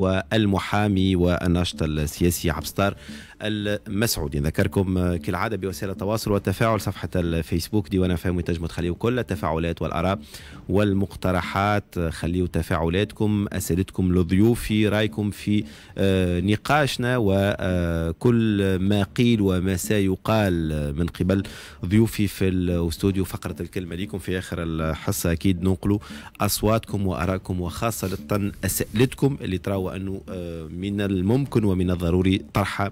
والمحامي والناشط السياسي عبستار المسعودي نذكركم كالعادة بوسائل التواصل والتفاعل صفحة الفيسبوك ديوان فهم وإنتاج تخليو كل التفاعلات والآراء والمقترحات خليو تفاعلاتكم أسئلتكم لضيوفي رأيكم في آه، نقاشنا وكل آه، ما قيل وما سيقال من قبل ضيوفي في الاستوديو فقرة الكلمة ليكم في آخر الحصة أكيد ننقلوا أصواتكم وأراءكم وخاصة أسئلتكم اللي تراوا أنه آه، من الممكن ومن الضروري طرحها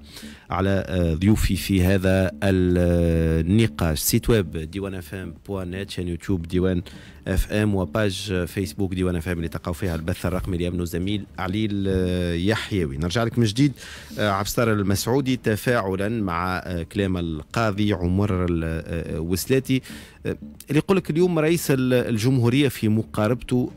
على آه، ضيوفي في هذا النقاش سيت ويب ديوان اف ام نت شان يوتيوب ديوان اف ام وباج فيسبوك ديوان اف ام اللي تلقاو فيها البث الرقمي لابن زميل عليل آه، يحيوي نرجع لك من جديد آه، عبستار المسعودي تفاعلا مع كلام القاضي عمر الوسلاتي اللي يقول لك اليوم رئيس الجمهوريه في مقاربته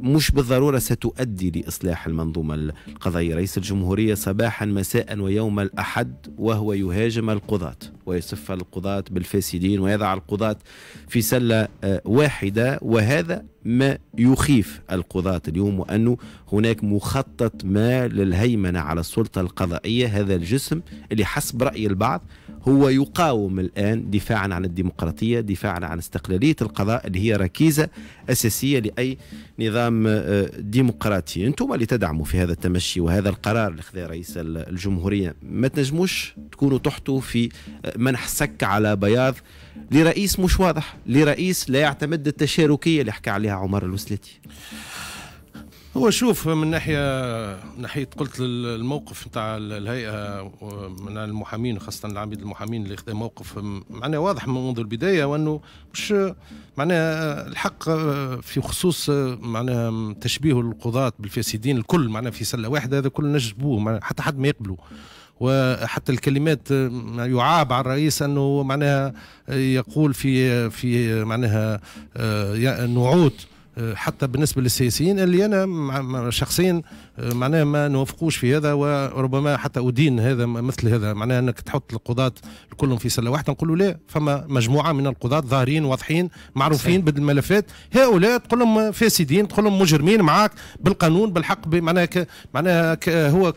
مش بالضرورة ستؤدي لإصلاح المنظومة القضائية رئيس الجمهورية صباحا مساء ويوم الأحد وهو يهاجم القضاة ويصف القضاة بالفاسدين ويضع القضاة في سلة آه، واحدة وهذا ما يخيف القضاة اليوم وأنه هناك مخطط ما للهيمنة على السلطة القضائية هذا الجسم اللي حسب رأي البعض هو يقاوم الآن دفاعا عن الديمقراطية دفاعا عن استقلالية القضاء اللي هي ركيزة أساسية لأي نظام آه، ديمقراطي أنتم اللي تدعموا في هذا التمشي وهذا القرار اللي خذاه رئيس الجمهورية ما تنجموش تكونوا تحتوا في آه، منح سك على بياض لرئيس مش واضح لرئيس لا يعتمد التشاركية اللي حكى عليها عمر الوسلتي هو شوف من ناحيه من ناحيه قلت الموقف نتاع الهيئه من المحامين خاصه العميد المحامين اللي خذا موقف معناه واضح من منذ البدايه وانه مش معناه الحق في خصوص معناه تشبيه القضاة بالفاسدين الكل معناه في سله واحده هذا كل نجبوه حتى حد ما يقبله وحتى الكلمات آه، يعاب على الرئيس انه معناها يقول في في معناها آه، نعوت حتى بالنسبه للسياسيين اللي انا شخصيا آه، معناها ما نوافقوش في هذا وربما حتى ادين هذا مثل هذا معناها انك تحط القضاة كلهم في سله واحده نقول له لا فما مجموعه من القضاة ظاهرين واضحين معروفين بالملفات هؤلاء تقول لهم فاسدين تقول لهم مجرمين معاك بالقانون بالحق معناها معناها هو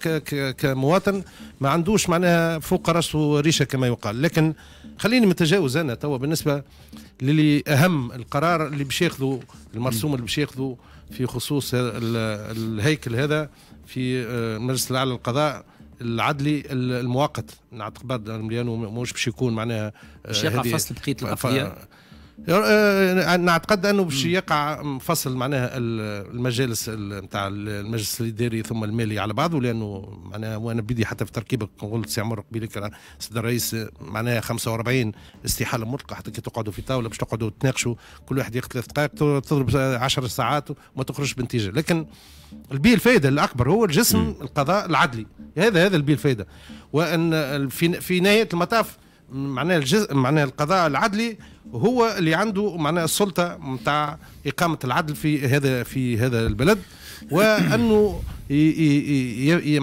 كمواطن ما عندوش معناها فوق راسه ريشه كما يقال لكن خليني متجاوز انا توا بالنسبه للي اهم القرار اللي باش ياخذوا المرسوم اللي باش ياخذوا في خصوص الهيكل هذا في المجلس آه، الاعلى للقضاء العدلي المؤقت نعتقد مليان ومش باش يكون معناها آه، باش يقع فصل بقيه القضيه آه، يعني نعتقد انه باش يقع مفصل معناها المجالس نتاع المجلس الاداري ثم المالي على بعضه لانه معناها وانا بدي حتى في تركيبك قلت سي عمر قبيله كان السيد الرئيس معناها 45 استحاله مطلقه حتى كي تقعدوا في طاوله باش تقعدوا تناقشوا كل واحد ياخذ ثلاث دقائق تضرب 10 ساعات وما تخرجش بنتيجه لكن البي الفائده الاكبر هو الجسم القضاء العدلي هذا هذا البي الفائده وان في نهايه المطاف معناها الجزء معناها القضاء العدلي هو اللي عنده معناها السلطه نتاع اقامه العدل في هذا في هذا البلد وانه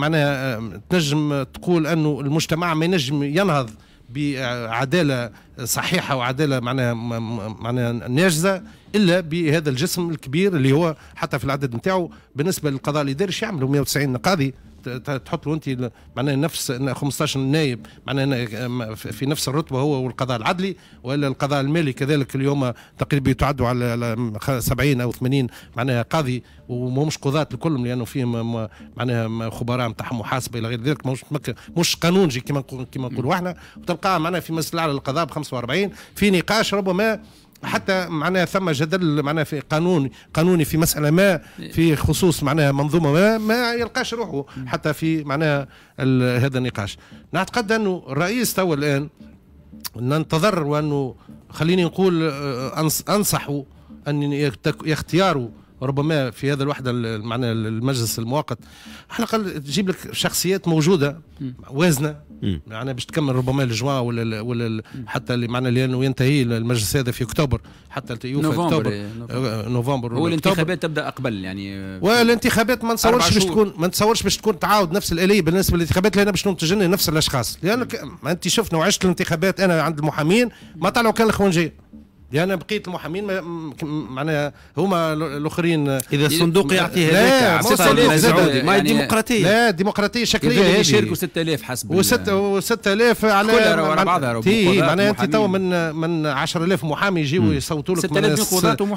معناها تنجم تقول انه المجتمع ما ينجم ينهض بعداله صحيحه وعداله معناها معناها ناجزه الا بهذا الجسم الكبير اللي هو حتى في العدد نتاعو بالنسبه للقضاء الاداري شو يعملوا 190 قاضي تحط له انت معناها نفس 15 نائب معناها في نفس الرتبه هو والقضاء العدلي والا القضاء المالي كذلك اليوم تقريبا يتعدوا على 70 او 80 معناها قاضي ومش قضاة الكل لانه فيهم معناها خبراء نتاعهم محاسبه الى غير ذلك مش مش قانونجي كما كما نقولوا احنا وتلقاها معناها في مساله على القضاء ب 45 في نقاش ربما حتى معناها ثم جدل معناها في قانون قانوني في مساله ما في خصوص معناها منظومه ما ما يلقاش روحه حتى في معناها هذا النقاش نعتقد انه الرئيس تو الان ننتظر وانه خليني نقول انصحوا ان اختياره ربما في هذا الوحده معنا المجلس المؤقت على الاقل تجيب لك شخصيات موجوده وازنه معنا باش تكمل ربما الجوا ولا ولا حتى اللي معنا لانه ينتهي المجلس هذا في اكتوبر حتى يوفى نوفمبر اكتوبر إيه، نوفمبر, آه، نوفمبر هو الانتخابات تبدا قبل يعني والانتخابات ما نتصورش باش تكون ما نتصورش باش تكون تعاود نفس الاليه بالنسبه للانتخابات لان باش تجني نفس الاشخاص لانك انت شفنا وعشت الانتخابات انا عند المحامين ما طلعوا كان الخونجيه يعني بقيت المحامين معناها هما الاخرين اذا الصندوق يعطي لا لا الصندوق ما هي يعني ديمقراطيه لا ديمقراطيه شكليه هي يشاركوا 6000 حسب و 6000 على ورا بعضها معناها انت تو من من 10000 محامي يجيو يصوتوا لك 6000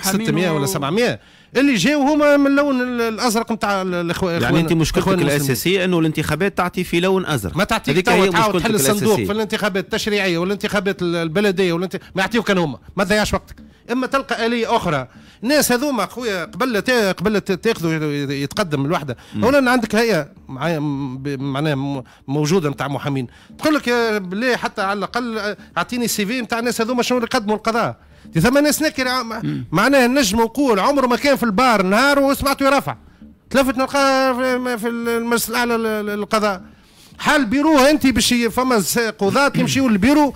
600 ولا 700 اللي جاو هما من اللون الازرق نتاع الاخوان يعني انت مشكلتك الاساسيه انه الانتخابات تعطي في لون ازرق ما تعطيك توا تحاول تحل الصندوق في الانتخابات التشريعيه والانتخابات البلديه والانت... ما يعطيوك كان هما ما تضيعش وقتك اما تلقى اليه اخرى الناس هذوما خويا قبل تا... قبل تاخذوا يتقدم الوحده اولا عندك هيئه معايا معناها موجوده نتاع محامين تقول لك بالله حتى على الاقل آه، اعطيني السي في نتاع الناس هذوما شنو اللي القضاء ثم نكر معناها نجم نقول عمره ما كان في البار نهار وسمعته يرفع تلفت نلقاه في المجلس الاعلى للقضاء حال بيرو انت باش فما قضاة يمشيوا للبيرو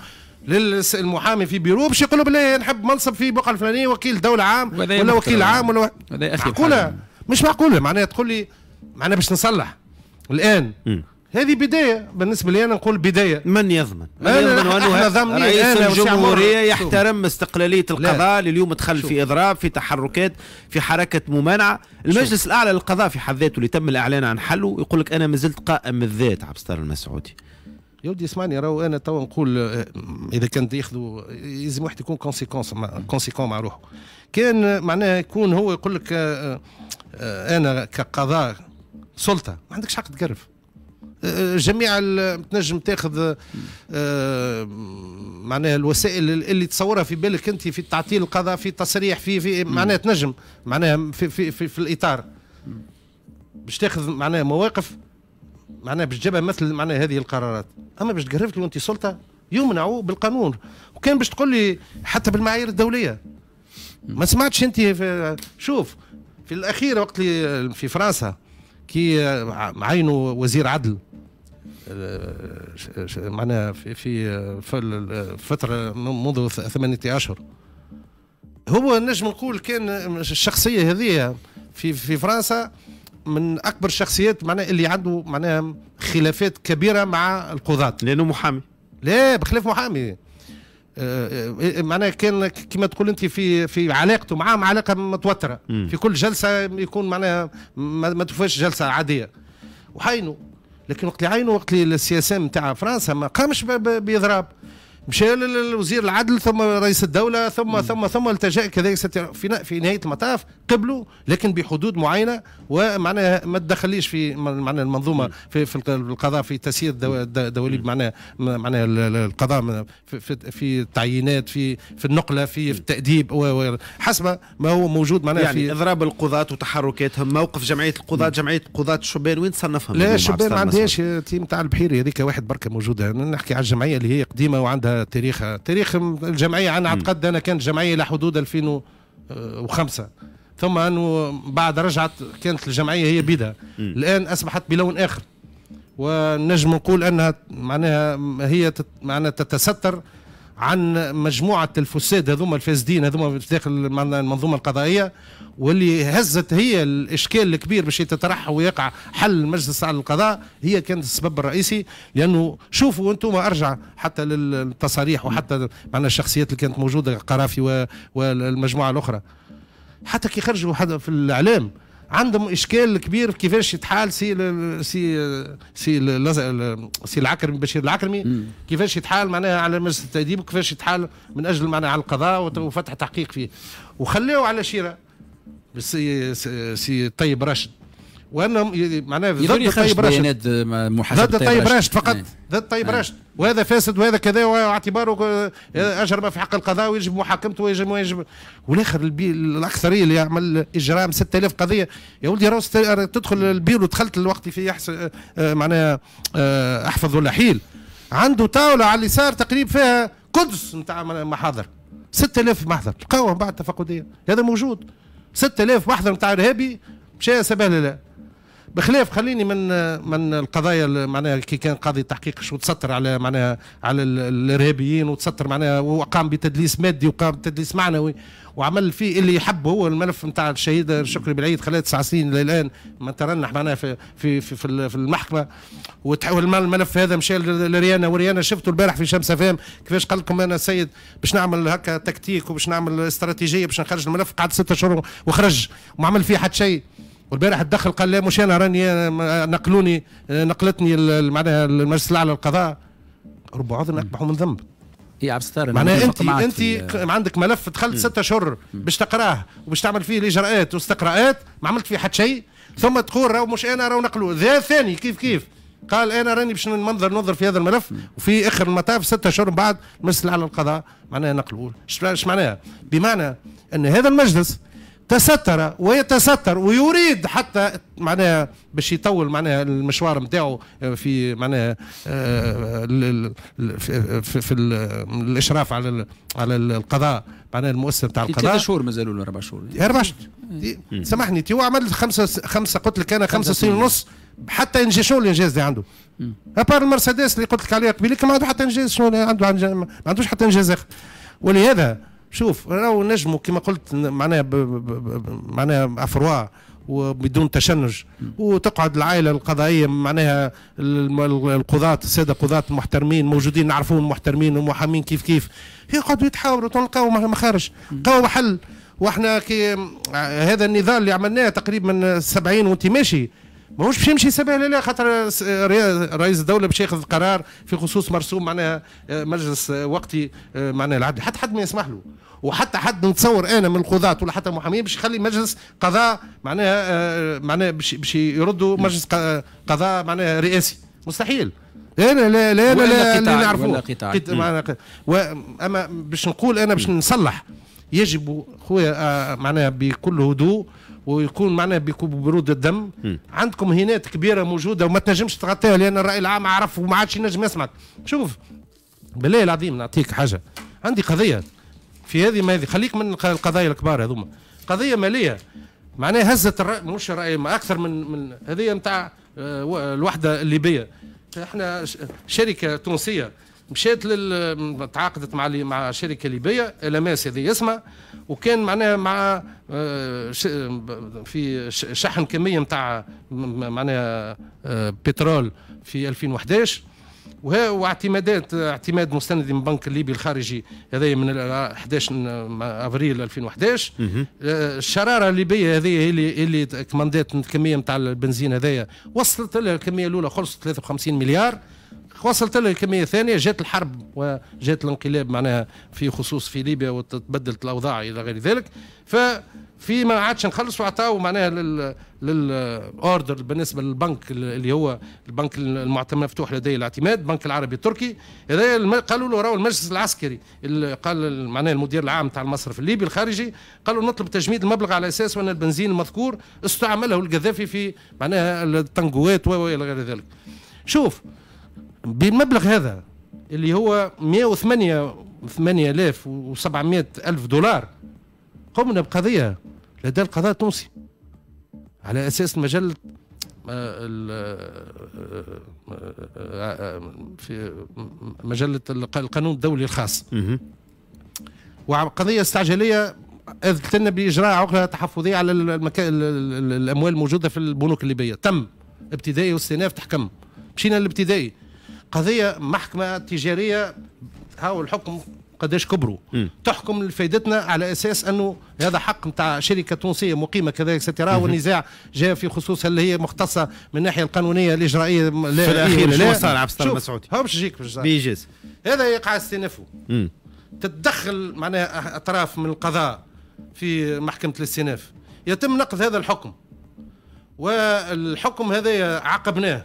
للمحامي في بيرو باش يقول بلي نحب منصب في بقعه الفلانيه وكيل دوله عام ولا وكيل عام ولا معقوله مش معقوله معناها تقول لي معناها باش نصلح الان م. هذه بداية بالنسبة لي أنا نقول بداية من يضمن؟ من يضمن أنه رئيس الجمهورية يحترم استقلالية القضاء اللي اليوم دخل في إضراب في تحركات في حركة ممانعة المجلس شوف. الأعلى للقضاء في حد ذاته اللي تم الإعلان عن حله يقول لك أنا ما زلت قائم الذات عبستار المسعودي يودي اسمعني راهو انا توا نقول آه، اذا كان ياخذوا لازم واحد يكون كونسيكونس كونسيكون مع روحه كان معناها يكون هو يقول لك آه، آه، انا كقضاء سلطه ما عندكش حق تقرف جميع تنجم تاخذ آه، معناها الوسائل اللي تصورها في بالك انت في تعطيل القضاء في تصريح في في معناها تنجم معناها في في في, في الاطار باش تاخذ معناها مواقف معناها باش تجيبها مثل معناها هذه القرارات اما باش تقرفك وانت سلطه يمنعوا بالقانون وكان باش تقول لي حتى بالمعايير الدوليه ما سمعتش انت في شوف في الاخير وقت في فرنسا كي عينوا وزير عدل معناها في في فتره منذ ثمانيه اشهر هو نجم نقول كان الشخصيه هذه في في فرنسا من اكبر الشخصيات معناها اللي عنده معناها خلافات كبيره مع القضاة لانه محامي لا بخلاف محامي آه، آه، معناها كان كما تقول انت في في علاقته معاهم علاقه متوتره م. في كل جلسه يكون معناها ما, تفوش جلسه عاديه وحينه لكن وقت اللي عينوا وقت اللي السي اس ام تاع فرنسا ما قامش باضراب مشى للوزير العدل ثم رئيس الدوله ثم مم. ثم ثم التجا كذلك في في نهايه المطاف قبلوا لكن بحدود معينه ومعناها ما تدخليش في معناها المنظومه في في القضاء في تسيير دواليب معناها معناها القضاء في, في, التعيينات في في النقله في, في التاديب حسب ما هو موجود معناها يعني في اضراب القضاة وتحركاتهم موقف جمعيه القضاة جمعيه قضاة الشبان وين تصنفهم لا الشبان ما عندهاش تيم تاع البحيري هذيك واحد بركه موجوده نحكي على الجمعيه اللي هي قديمه وعندها تاريخها تاريخ الجمعيه انا اعتقد انا كانت جمعيه الى حدود 2005 آه، ثم انه بعد رجعت كانت الجمعيه هي بيدها الان اصبحت بلون اخر ونجم نقول انها معناها هي معناها تتستر عن مجموعه الفساد هذوما الفاسدين هذوما في داخل المنظومه القضائيه واللي هزت هي الاشكال الكبير باش يتطرح ويقع حل مجلس على القضاء هي كانت السبب الرئيسي لانه شوفوا انتم ارجع حتى للتصاريح وحتى معنا الشخصيات اللي كانت موجوده قرافي والمجموعه الاخرى حتى كي خرجوا حدا في الاعلام عندهم اشكال كبير كيفاش يتحال سي سي سي سي العكرمي بشير العكرمي كيفاش يتحال معناها على مجلس التاديب وكيفاش يتحال من اجل معناها على القضاء وفتح تحقيق فيه وخليه على شيره سي سي طيب راشد وانا معناها ضد طيب راشد طيب طيب نعم. ضد طيب نعم. راشد فقط ضد طيب راشد وهذا فاسد وهذا كذا واعتباره اجر ما في حق القضاء ويجب محاكمته ويجب ويجب والاخر الاكثريه اللي يعمل اجرام 6000 قضيه يا ولدي راه تدخل البيرو دخلت الوقت في يحسن معناها احفظ ولا حيل عنده طاوله على اليسار تقريب فيها قدس نتاع محاضر 6000 محضر تلقاوهم بعد تفقديه هذا موجود 6000 محضر نتاع ارهابي مشى سبه لله بخلاف خليني من من القضايا معناها كي كان قاضي التحقيق شو تستر على معناها على الارهابيين وتستر معناها وقام بتدليس مادي وقام بتدليس معنوي وعمل فيه اللي يحبه هو الملف نتاع الشهيد شكري بالعيد خلال تسع سنين للان ما ترنح معناها في في في, في, في المحكمه وتحول الملف هذا مشى لريانا وريانا شفته البارح في شمس افام كيفاش قال لكم انا سيد باش نعمل هكا تكتيك وباش نعمل استراتيجيه باش نخرج الملف قعد ستة شهور وخرج وما عمل فيه حتى شيء والبارح تدخل قال لا مش انا راني نقلوني نقلتني معناها المجلس الاعلى للقضاء رب عذر اقبح من ذنب يا إيه، عبد الستار معناها انت انت عندك ملف دخلت ستة اشهر باش تقراه وباش تعمل فيه الاجراءات واستقراءات ما عملت فيه حتى شيء ثم تقول راه مش انا راه نقلو ذا ثاني كيف كيف قال انا راني باش ننظر ننظر في هذا الملف وفي اخر المطاف ستة اشهر من بعد مثل على القضاء معناها نقلوه ايش معناها بمعنى ان هذا المجلس تستر ويتستر ويريد حتى معناها باش يطول معناها المشوار نتاعو آه، في معناها آه، في, في الاشراف على على القضاء معناها المؤسسه نتاع القضاء ثلاث شهور مازالوا له اربع شهور اربع شهور سامحني تي هو عمل خمسه خمسه قلت لك انا خمسه سنين ونص حتى ينجز شنو الانجاز اللي عنده ابار المرسيدس اللي قلت لك عليها قبيلك ما عنده حتى انجاز شنو عنده ما عندوش حتى انجاز اخر ولهذا شوف راهو نجموا كما قلت معناها معناها افروا وبدون تشنج وتقعد العائله القضائيه معناها القضاة الساده قضاة محترمين موجودين نعرفوهم محترمين ومحامين كيف كيف يقعدوا يتحاوروا تلقاو مخارج لقاو حل واحنا كي هذا النضال اللي عملناه تقريبا 70 وانت ماشي ماهوش باش يمشي سبه لا لا خاطر رئيس الدوله باش ياخذ قرار في خصوص مرسوم معناها آه، مجلس آه، وقتي آه، معناها العدل حتى حد ما يسمح له وحتى حد نتصور انا من القضاة ولا حتى محامين باش يخلي مجلس قضاء معناها معناها باش يردوا مجلس قضاء معناها رئاسي مستحيل انا لا لا انا لا اللي نعرفه اما باش نقول انا باش نصلح يجب خويا معناها بكل هدوء ويكون معناها برود الدم م. عندكم هينات كبيره موجوده وما تنجمش تغطيها لان الراي العام عرف وما عادش ينجم يسمعك شوف بالله العظيم نعطيك حاجه عندي قضيه في هذه ما هذه خليك من القضايا الكبار هذوما قضيه ماليه معناها هزت الرأي مش الرأي ما اكثر من من هذه نتاع آه، الوحده الليبيه احنا شركه تونسيه مشات لل تعاقدت مع مع شركه ليبيه الاماس هذه اسمها وكان معناها مع آه، في شحن كميه نتاع معناها آه، بترول في 2011 واعتمادات اعتماد مستند من البنك الليبي الخارجي هذايا من 11 آه، افريل 2011 الشراره الليبيه هذه هي اللي اللي كماندات الكميه نتاع البنزين هذايا وصلت لها الكميه الاولى خلصت 53 مليار وصلت له كمية ثانية جات الحرب وجات الانقلاب معناها في خصوص في ليبيا وتبدلت الاوضاع الى غير ذلك ففي ما عادش نخلص وعطاو معناها لل للاوردر بالنسبه للبنك اللي هو البنك المعتمد مفتوح لديه الاعتماد البنك العربي التركي هذا قالوا له راهو المجلس العسكري اللي قال معناها المدير العام تاع المصرف الليبي الخارجي قالوا نطلب تجميد المبلغ على اساس وان البنزين المذكور استعمله القذافي في معناها التنقوات والى غير ذلك شوف بالمبلغ هذا اللي هو 108 8700 ألف دولار قمنا بقضية لدى القضاء التونسي على أساس مجلة آه، آه، آه، في مجلة القانون الدولي الخاص وقضية استعجالية أذلتنا بإجراء عقدة تحفظية على المكا... الأموال الموجودة في البنوك الليبية تم ابتدائي واستئناف تحكم مشينا للابتدائي قضيه محكمه تجاريه هاو الحكم قداش كبروا تحكم لفائدتنا على اساس انه هذا حق نتاع شركه تونسيه مقيمه كذلك سترى والنزاع جاء في خصوص اللي هي مختصه من الناحيه القانونيه الاجرائيه لا في الاخير إيه، شو صار عبد السلام المسعودي هو باش يجيك بيجيز هذا يقع استئنافه تتدخل معناها اطراف من القضاء في محكمه الاستئناف يتم نقض هذا الحكم والحكم هذا عاقبناه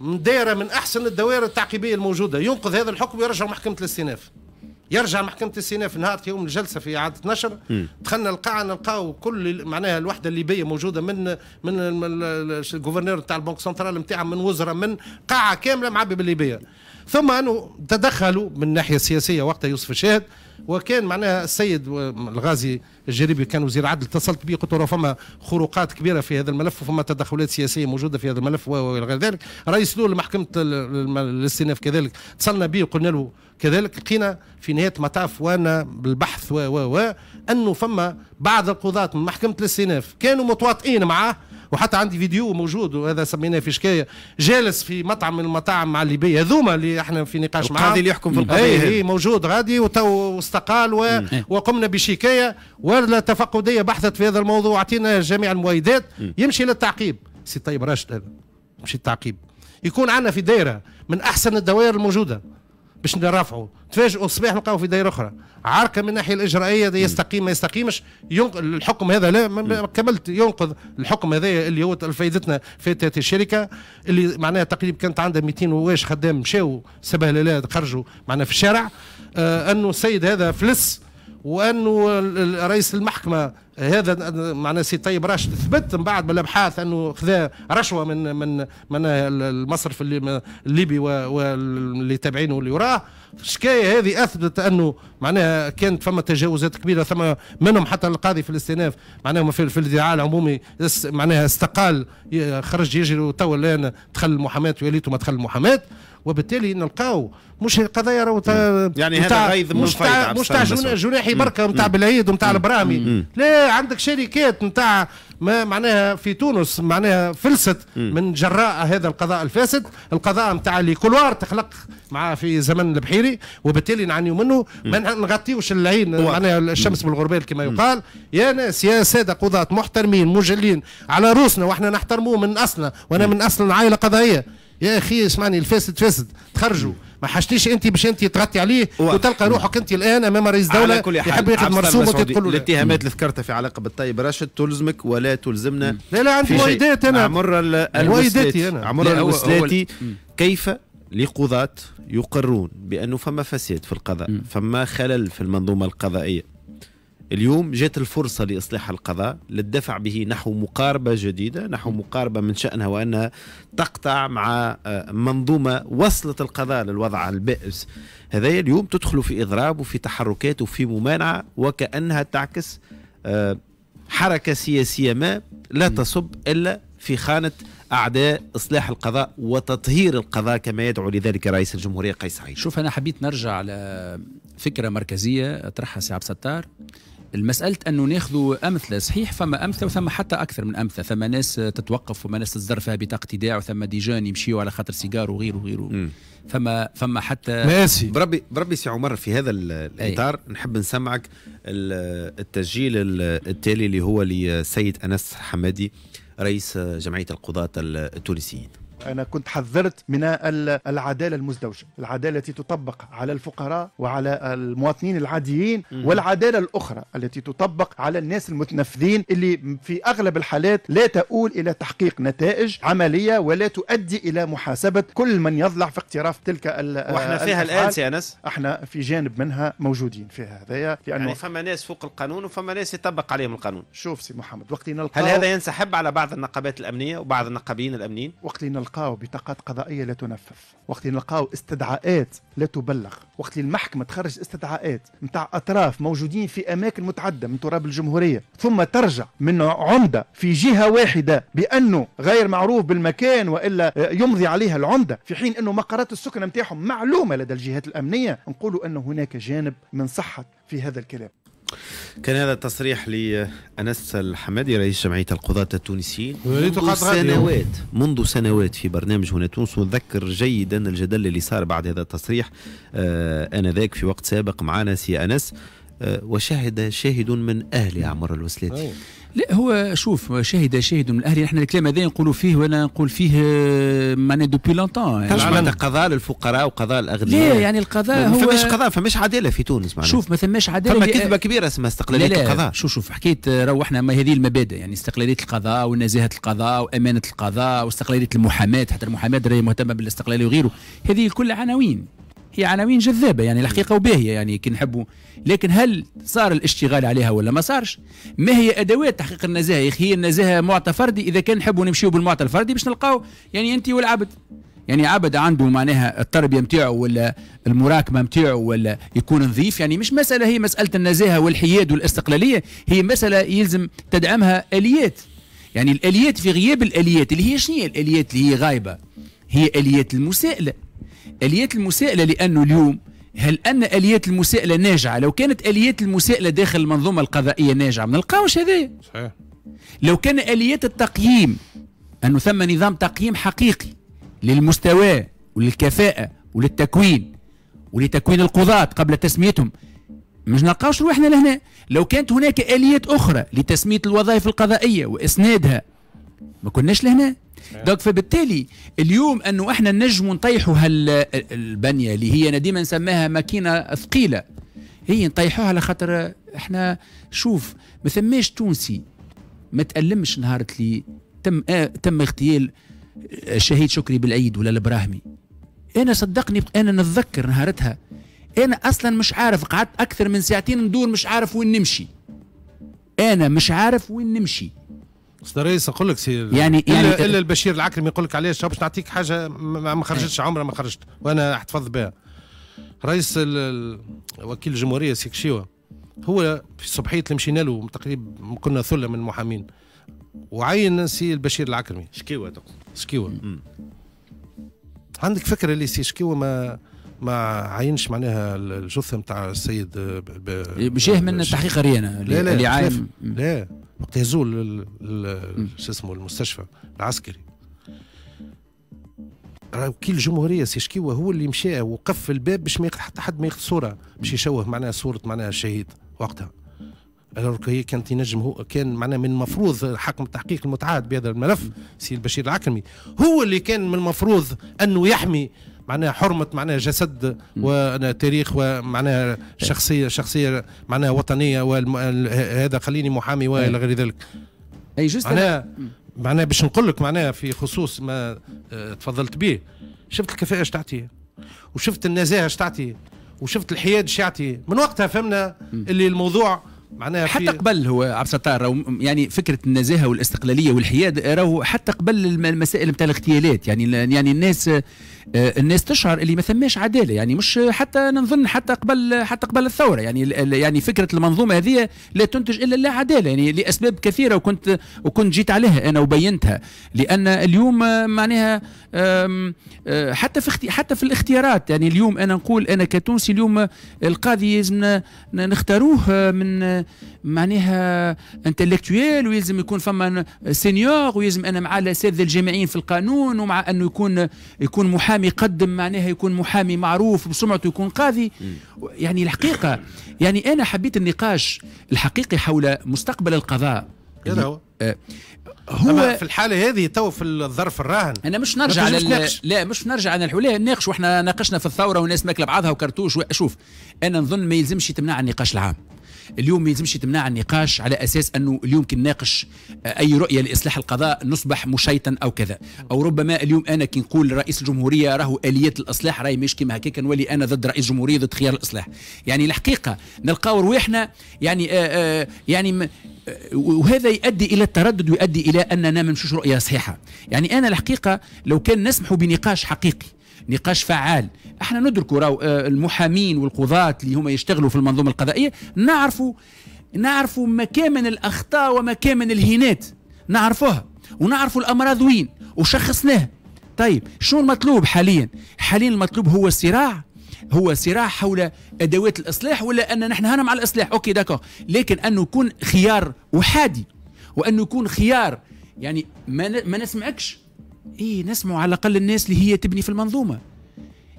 دايره من احسن الدوائر التعقيبيه الموجوده ينقذ هذا الحكم ويرجع محكمه الاستئناف يرجع محكمه الاستئناف نهار يوم الجلسه في اعاده نشر دخلنا القاعه نلقاو كل معناها الوحده الليبيه موجوده من من الجوفرنير نتاع البنك سنترال نتاعهم من وزراء من قاعه كامله معبي بالليبيه ثم انه تدخلوا من الناحيه السياسيه وقتها يوسف الشاهد وكان معناها السيد الغازي الجريبي كان وزير عدل اتصلت به قلت له فما خروقات كبيره في هذا الملف وفما تدخلات سياسيه موجوده في هذا الملف والى غير ذلك رئيس دول محكمه الاستئناف كذلك اتصلنا به وقلنا له كذلك لقينا في نهايه المطاف وانا بالبحث و و انه فما بعض القضاة من محكمه الاستئناف كانوا متواطئين معاه وحتى عندي فيديو موجود وهذا سميناه في شكايه جالس في مطعم من المطاعم مع الليبيه هذوما اللي احنا في نقاش معاهم القاضي اللي يحكم في إيه، القضيه اي اي موجود غادي وتو استقال و... إيه. وقمنا بشكايه ولا تفقديه بحثت في هذا الموضوع اعطينا جميع المؤيدات يمشي للتعقيب سي طيب راشد هذا يمشي للتعقيب يكون عندنا في دايره من احسن الدوائر الموجوده باش نرفعوا تفاجئوا الصباح نلقاو في دايره اخرى عركه من الناحيه الاجرائيه يستقيم ما يستقيمش ينقل الحكم هذا لا ما كملت ينقذ الحكم هذا اللي هو فايدتنا فاتت الشركه اللي معناها تقريبا كانت عندها 200 واش خدام مشاو لا خرجوا معناها في الشارع آه انه السيد هذا فلس وانه رئيس المحكمه هذا معناه سي طيب راشد ثبت من بعد بالابحاث انه خذا رشوه من من من المصرف الليبي واللي تابعينه واللي وراه الشكايه هذه اثبتت انه معناها كانت فما تجاوزات كبيره ثم منهم حتى القاضي في الاستئناف معناها في, الادعاء العمومي معناها استقال خرج يجري وتو الان دخل المحاماه وليته ما دخل المحاماه وبالتالي نلقاو مش قضايا راهو يعني هذا غيظ مش تاع مش تاع جناحي بركه نتاع بالعيد ونتاع البرامي لا عندك شركات نتاع ما معناها في تونس معناها فلست من جراء هذا القضاء الفاسد القضاء نتاع اللي كلوار تخلق مع في زمن البحيري وبالتالي نعانيو منه ما نغطيوش العين معناها الشمس بالغربال كما يقال يا ناس يا ساده قضاة محترمين مجلين على روسنا واحنا نحترموه من اصلنا وانا من اصل عائله قضائيه يا اخي اسمعني الفاسد فاسد تخرجوا ما حشتيش انت باش انت تغطي عليه وتلقى روحك انت الان امام رئيس دوله يحب ياخذ مرسوم وتقول الاتهامات اللي ذكرتها في علاقه بالطيب راشد تلزمك ولا تلزمنا لا لا عندي وايدات انا عمر الوسلاتي انا عمر الوسلاتي كيف لقضاة يقرون بأنه فما فساد في القضاء فما خلل في المنظومة القضائية اليوم جات الفرصة لإصلاح القضاء للدفع به نحو مقاربة جديدة نحو مقاربة من شأنها وأنها تقطع مع آه، منظومة وصلت القضاء للوضع البائس هذا اليوم تدخل في إضراب وفي تحركات وفي ممانعة وكأنها تعكس آه، حركة سياسية ما لا تصب إلا في خانة أعداء إصلاح القضاء وتطهير القضاء كما يدعو لذلك رئيس الجمهورية قيس سعيد شوف أنا حبيت نرجع لفكرة مركزية طرحها سي عبد الستار المسألة أنه ناخذوا أمثلة صحيح فما أمثلة وثم حتى أكثر من أمثلة ثم ناس تتوقف وما ناس تصدر فيها بطاقة إيداع وثم ديجان يمشيوا على خاطر سيجار وغيره وغيره فما فما حتى ماشي بربي بربي سي عمر في هذا إيه. الإطار أي. نحب نسمعك التسجيل التالي اللي هو لسيد أنس حمادي رئيس جمعية القضاة التونسيين أنا كنت حذرت من العدالة المزدوجة العدالة التي تطبق على الفقراء وعلى المواطنين العاديين والعدالة الأخرى التي تطبق على الناس المتنفذين اللي في أغلب الحالات لا تؤول إلى تحقيق نتائج عملية ولا تؤدي إلى محاسبة كل من يضلع في اقتراف تلك وإحنا فيها الآن سي أنس احنا في جانب منها موجودين فيها هذايا لأنه يعني فما ناس فوق القانون وفما ناس يطبق عليهم القانون شوف سي محمد وقت نلقاو هل هذا ينسحب على بعض النقابات الأمنية وبعض النقابيين الأمنيين وقت نلقى نلقاو بطاقات قضائيه لا تنفذ وقت نلقاو استدعاءات لا تبلغ وقت المحكمه تخرج استدعاءات نتاع اطراف موجودين في اماكن متعدده من تراب الجمهوريه ثم ترجع من عمده في جهه واحده بانه غير معروف بالمكان والا يمضي عليها العمده في حين انه مقرات السكن نتاعهم معلومه لدى الجهات الامنيه نقولوا انه هناك جانب من صحه في هذا الكلام كان هذا التصريح لأنس الحمادي رئيس جمعية القضاة التونسيين منذ سنوات منذ سنوات في برنامج هنا تونس وذكر جيدا الجدل اللي صار بعد هذا التصريح آه، آنذاك في وقت سابق معنا سي أنس وشاهد وشهد شاهد من أهل عمر الوسلاتي أيوة. لا هو شوف شهد شاهد من الاهلي نحن الكلام هذا نقولوا فيه وانا نقول فيه معناها دوبي لونتون يعني معناتها قضاء للفقراء وقضاء الاغنياء لا يعني القضاء هو فماش قضاء فماش عداله في تونس معناها شوف ما ثماش عداله فما كذبه كبيره اسمها استقلاليه لا لا القضاء شوف شوف حكيت آه، روحنا ما هذه المبادئ يعني استقلاليه القضاء ونزاهه القضاء وامانه القضاء واستقلاليه المحاماه حتى المحاماه راهي مهتمه بالاستقلاليه وغيره هذه كل عناوين في عناوين جذابه يعني الحقيقه وباهيه يعني كي نحبوا لكن هل صار الاشتغال عليها ولا ما صارش؟ ما هي ادوات تحقيق النزاهه يا اخي هي النزاهه معطى فردي اذا كان نحبوا نمشيو بالمعطى الفردي باش نلقاو يعني انت والعبد يعني عبد عنده معناها التربيه نتاعو ولا المراكمه نتاعو ولا يكون نظيف يعني مش مساله هي مساله النزاهه والحياد والاستقلاليه هي مساله يلزم تدعمها اليات يعني الاليات في غياب الاليات اللي هي شنو الاليات اللي هي غايبه هي اليات المساءله اليات المساءله لانه اليوم هل ان اليات المساءله ناجعه لو كانت اليات المساءله داخل المنظومه القضائيه ناجعه ما نلقاوش هذا صحيح لو كان اليات التقييم انه ثم نظام تقييم حقيقي للمستوى وللكفاءه وللتكوين ولتكوين القضاة قبل تسميتهم مش نلقاوش روحنا لهنا لو كانت هناك اليات اخرى لتسميه الوظائف القضائيه واسنادها ما كناش لهنا إيه. دونك فبالتالي اليوم انه احنا نجم نطيحوا هالبنيه اللي هي انا ديما نسميها ماكينه ثقيله هي نطيحوها على خاطر احنا شوف ما ثماش تونسي ما تألمش نهار اللي تم آه تم اغتيال آه، شهيد شكري بالعيد ولا البراهمي انا صدقني انا نتذكر نهارتها انا اصلا مش عارف قعدت اكثر من ساعتين ندور مش عارف وين نمشي انا مش عارف وين نمشي استاذ رئيس اقول لك سي يعني الا, يعني إلا البشير العكرمي يقول لك علاش باش نعطيك حاجه ما خرجتش عمرها ما خرجت وانا احتفظ بها رئيس وكيل الجمهوريه سيكشيوا هو في صبحيه اللي مشينا له تقريبا كنا ثله من المحامين وعين سي البشير العكرمي شكيوة تقصد شكيوة عندك فكره اللي سي شكيوة ما ما عينش معناها الجثه نتاع السيد بشيه من التحقيق ريانا لا لا اللي لا وقت يزول شو اسمه المستشفى العسكري وكيل الجمهوريه سي شكيوة هو اللي مشى وقف الباب باش ما حتى حد ما ياخذ صوره باش يشوه معناها صوره معناها الشهيد وقتها هي كانت ينجم هو كان معناها من المفروض حكم التحقيق المتعاد بهذا الملف سي البشير العكرمي هو اللي كان من المفروض انه يحمي معناها حرمة معناها جسد وتاريخ ومعناها شخصية شخصية معناها وطنية وهذا خليني محامي والى غير ذلك اي جزء معناها معناها باش نقول لك معناها في خصوص ما آه، تفضلت به شفت الكفاءة اش تعطي وشفت النزاهة اش تعطي وشفت الحياد اش يعطي من وقتها فهمنا اللي الموضوع معناها حتى قبل هو عبد الستار يعني فكره النزاهه والاستقلاليه والحياد راهو حتى قبل المسائل نتاع الاغتيالات يعني يعني الناس آه، الناس تشعر اللي ما ثماش عداله يعني مش حتى نظن حتى قبل حتى قبل الثوره يعني يعني فكره المنظومه هذه لا تنتج الا لا عداله يعني لاسباب كثيره وكنت وكنت جيت عليها انا وبينتها لان اليوم آه، معناها آه، حتى في حتى في الاختيارات يعني اليوم انا نقول انا كتونسي اليوم القاضي لازم نختاروه من معناها انتلكتويل ويلزم يكون فما سينيور ويلزم انا مع الاساتذه الجامعيين في القانون ومع انه يكون يكون محامي يقدم معناها يكون محامي معروف بسمعته يكون قاضي يعني الحقيقه يعني انا حبيت النقاش الحقيقي حول مستقبل القضاء هو أه، في الحاله هذه تو في الظرف الراهن انا مش نرجع لل... لا مش نرجع انا الحوليه نناقش واحنا ناقشنا في الثوره وناس ماكله بعضها وكرتوش شوف انا نظن ما يلزمش تمنع النقاش العام اليوم ما يلزمش تمنع النقاش على اساس انه اليوم كي نناقش آه، اي رؤيه لاصلاح القضاء نصبح مشيطا او كذا او ربما اليوم انا كي نقول رئيس الجمهوريه راهو اليات الاصلاح راهي مش كيما هكاك نولي انا ضد رئيس الجمهوريه ضد خيار الاصلاح يعني الحقيقه نلقاو رواحنا يعني آآ آه، آآ آه، يعني وهذا يؤدي الى التردد ويؤدي الى اننا ما نمشوش رؤيه صحيحه يعني انا الحقيقه لو كان نسمح بنقاش حقيقي نقاش فعال احنا ندركوا آه، المحامين والقضاة اللي هما يشتغلوا في المنظومة القضائية نعرفوا نعرفوا مكامن الأخطاء ومكامن الهينات نعرفوها ونعرفوا الأمراض وين وشخصناها طيب شنو المطلوب حاليا حاليا المطلوب هو الصراع هو صراع حول ادوات الاصلاح ولا ان نحن هنا مع الاصلاح اوكي داكور لكن انه يكون خيار احادي وانه يكون خيار يعني ما ما نسمعكش إيه نسمعوا على الاقل الناس اللي هي تبني في المنظومه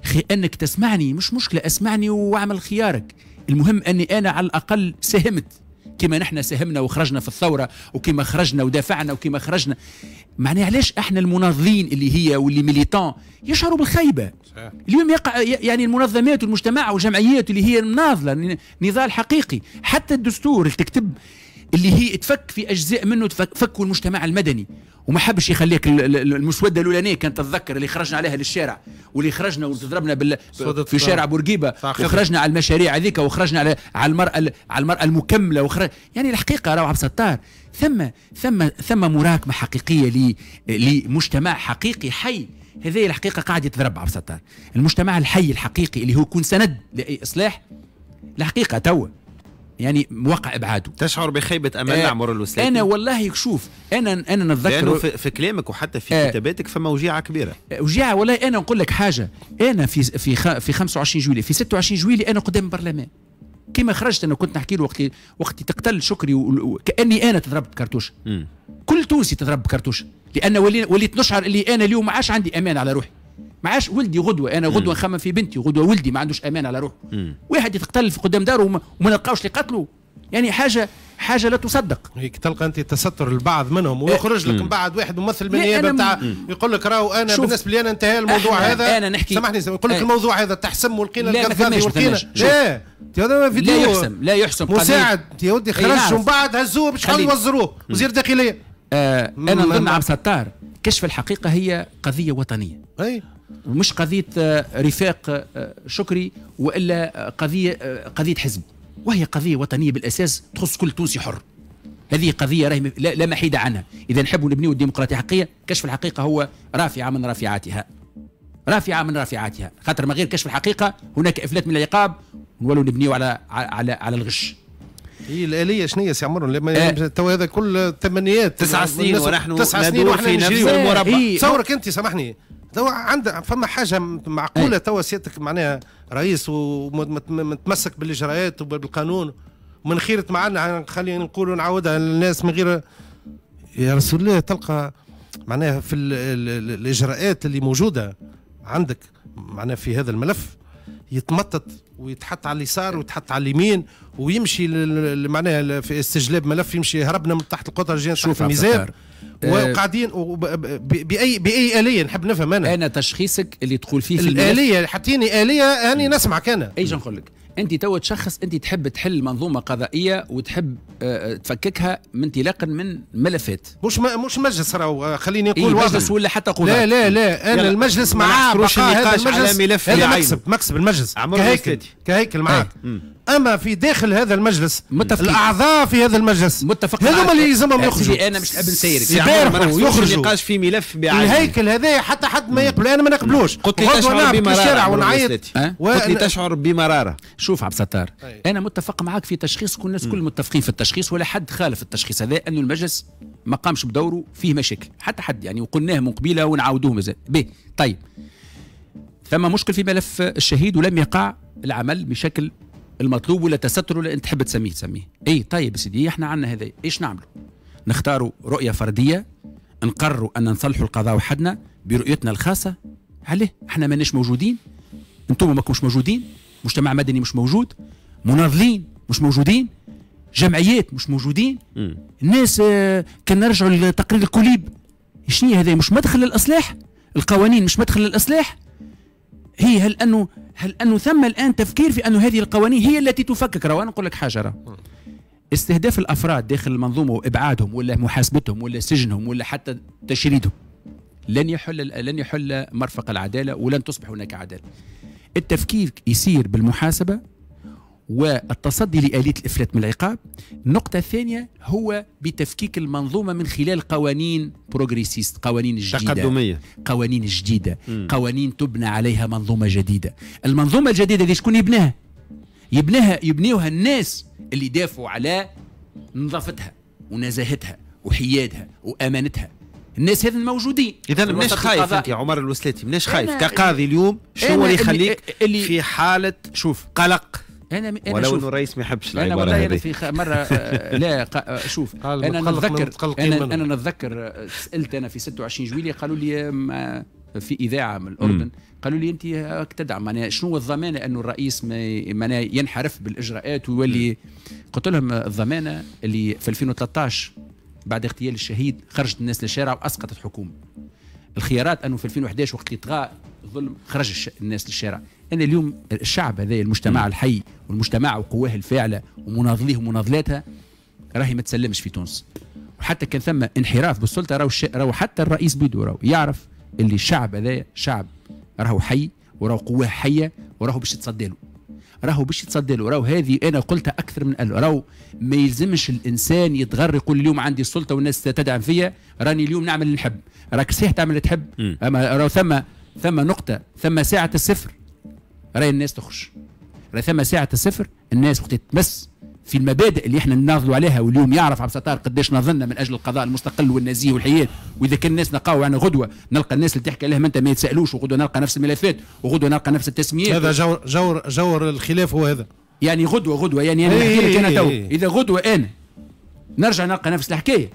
خي انك تسمعني مش مشكله اسمعني واعمل خيارك المهم اني انا على الاقل ساهمت كما نحن ساهمنا وخرجنا في الثوره وكما خرجنا ودافعنا وكما خرجنا معناه علاش احنا المناضلين اللي هي واللي ميليتان يشعروا بالخيبه صحيح. اليوم يقع يعني المنظمات والمجتمع والجمعيات اللي هي مناضله نضال حقيقي حتى الدستور اللي تكتب اللي هي تفك في اجزاء منه تفك فكوا المجتمع المدني وما حبش يخليك المسوده الاولانيه كانت تتذكر اللي خرجنا عليها للشارع واللي خرجنا وضربنا بال... في شارع بورقيبه وخرجنا على المشاريع هذيك وخرجنا على على المراه على المراه المكمله وخرج يعني الحقيقه راهو عبد الستار ثم ثم ثم مراكمه حقيقيه ل... لمجتمع حقيقي حي هذه الحقيقه قاعد يتضرب عبد الستار المجتمع الحي الحقيقي اللي هو يكون سند لاي اصلاح الحقيقه تو يعني وقع ابعاده تشعر بخيبه امل آه عمر الوسلاتي انا والله شوف انا انا نتذكر لانه في, في كلامك وحتى في آه كتاباتك فما وجيعه كبيره آه، وجيعه والله انا نقول لك حاجه انا في في في 25 جويلي في 26 جويلي انا قدام البرلمان كما خرجت انا كنت نحكي له وقت وقت تقتل شكري وكاني انا تضربت بكرتوش كل تونسي تضرب بكرتوش لان وليت نشعر اللي انا اليوم ما عادش عندي امان على روحي معاش ولدي غدوه انا غدوه نخمم في بنتي غدوه ولدي ما عندوش امان على روحه واحد يتقتل في قدام داره وما نلقاوش اللي قتله يعني حاجه حاجه لا تصدق هيك تلقى انت تستر البعض منهم إيه. ويخرج لك من بعد واحد ممثل من النيابه بتاع يقول لك راهو انا بالنسبه لي انا انتهى الموضوع هذا انا نحكي سامحني يقول لك إيه. الموضوع هذا تحسم ولقينا القذافي ولقينا لا إيه. هذا فيديو لا يحسم لا يحسم مساعد يا ودي خرج ومن بعد هزوه باش يوزروه وزير داخليه آه، انا نظن عبد الستار كشف الحقيقه هي قضيه وطنيه أي. ومش قضيه آه، رفاق آه، شكري والا آه، قضيه قضيه حزب وهي قضيه وطنيه بالاساس تخص كل تونسي حر هذه قضيه راهي لا محيد عنها اذا نحبوا نبني الديمقراطيه الحقيقيه كشف الحقيقه هو رافعه من رافعاتها رافعه من رافعاتها خاطر من غير كشف الحقيقه هناك افلات من العقاب نولوا نبنيه على على على الغش هي الاليه شنو هي سي عمرو لما آه. تو هذا كل تمنيات تسع سنين ونحن تسع سنين ونحن في نفس المربع تصورك انت سامحني توا عند فما حاجه معقوله إيه. توا سيادتك معناها رئيس ومتمسك بالاجراءات وبالقانون ومن خيرة معنا خلينا نقولوا نعاودها للناس من غير يا رسول الله تلقى معناها في الاجراءات اللي موجوده عندك معناها في هذا الملف يتمطط ويتحط على اليسار ويتحط على اليمين ويمشي معناها في استجلاب ملف يمشي هربنا من تحت القطر جينا نشوف الميزان آه، وقاعدين باي باي اليه نحب نفهم انا انا تشخيصك اللي تقول فيه في الاليه حطيني اليه اني نسمعك انا ايش نقول لك انت تو تشخص انت تحب تحل منظومه قضائيه وتحب اه تفككها من انطلاقا من ملفات مش م... مش مجلس راهو آه، خليني نقول إيه مجلس ولا حتى قضاء لا لا لا انا المجلس معاه بقى هذا المجلس على ملف هذا مكسب مكسب المجلس كهيكل كهيكل معاك طيب، اما في داخل هذا المجلس متفقين. الاعضاء في هذا المجلس متفق هذوما اللي يلزمهم يخرجوا انا مش ابن سيرك يبارحوا يخرجوا نقاش في ملف بعينه الهيكل هذا حتى حد ما يقبل انا ما نقبلوش قلت لي تشعر نعم بمراره ونعيط قلت لي تشعر بمراره شوف عبد الستار طيب. انا متفق معك في تشخيص كل الناس كل متفقين في التشخيص ولا حد خالف التشخيص هذا انه المجلس ما قامش بدوره فيه مشاكل حتى حد يعني وقلناه من قبيله ونعاودوه مازال به طيب ثم مشكل في ملف الشهيد ولم يقع العمل بشكل المطلوب ولا تستر ولا انت تحب تسميه تسميه اي طيب سيدي احنا عندنا هذا ايش نعملوا نختاروا رؤية فردية نقرروا أن نصلحوا القضاء وحدنا برؤيتنا الخاصة عليه احنا ماناش موجودين انتم ماكمش موجودين مجتمع مدني مش موجود مناضلين مش موجودين جمعيات مش موجودين الناس آه، كان نرجعوا لتقرير الكليب شنو هذا مش مدخل للاصلاح القوانين مش مدخل للاصلاح هي هل انه هل انه ثم الان تفكير في انه هذه القوانين هي التي تفكك راه نقول لك حاجه راه استهداف الافراد داخل المنظومه وابعادهم ولا محاسبتهم ولا سجنهم ولا حتى تشريدهم لن يحل لن يحل مرفق العداله ولن تصبح هناك عداله التفكيك يصير بالمحاسبه والتصدي لآلية الإفلات من العقاب النقطة الثانية هو بتفكيك المنظومة من خلال قوانين بروغريسيست قوانين جديدة تقدمية قوانين جديدة م. قوانين تبنى عليها منظومة جديدة المنظومة الجديدة دي شكون يبناها يبناها يبنيوها الناس اللي دافعوا على نظافتها ونزاهتها وحيادها وامانتها الناس هذ موجودين اذا مناش خايف انت يا عمر الوسلاتي مناش خايف كقاضي اليوم شو اللي يخليك في حاله شوف قلق انا م... انا ولو انه الرئيس ما يحبش انا والله في خ... مره آه، لا ق... آه، شوف انا نتذكر انا منه. انا نتذكر آه، سالت انا في 26 جويليه قالوا لي ما في اذاعه من الاردن قالوا لي انت تدعم معناها شنو الضمانه انه الرئيس معناها ينحرف بالاجراءات ويولي قلت لهم الضمانه اللي في 2013 بعد اغتيال الشهيد خرجت الناس للشارع واسقطت الحكومه الخيارات انه في 2011 وقت طغى الظلم خرج الناس للشارع أنا اليوم الشعب هذا المجتمع الحي والمجتمع وقواه الفاعلة ومناضليه ومناضلاتها راهي ما تسلمش في تونس وحتى كان ثم انحراف بالسلطة راهو راهو حتى الرئيس بيدو راهو يعرف اللي الشعب هذا شعب راهو حي وراهو قواه حية وراهو باش يتصدى له راهو باش يتصدى له راهو هذه انا قلتها اكثر من قال راهو ما يلزمش الانسان يتغر يقول اليوم عندي السلطه والناس تدعم فيا راني اليوم نعمل اللي نحب راك صحيح تعمل اللي تحب اما راهو ثم ثم نقطه ثم ساعه الصفر راي الناس تخش راي ثم ساعه الصفر الناس وقت تمس في المبادئ اللي احنا نناضلوا عليها واليوم يعرف عبد الستار قداش نظننا من اجل القضاء المستقل والنزيه والحياد واذا كان الناس نلقاو يعني غدوه نلقى الناس اللي تحكي عليهم انت ما يتسالوش وغدوه نلقى نفس الملفات وغدوه نلقى نفس التسميات هذا جور جور جور الخلاف هو هذا يعني غدوه غدوه يعني انا نحكي لك انا إيه. تو اذا غدوه انا نرجع نلقى نفس الحكايه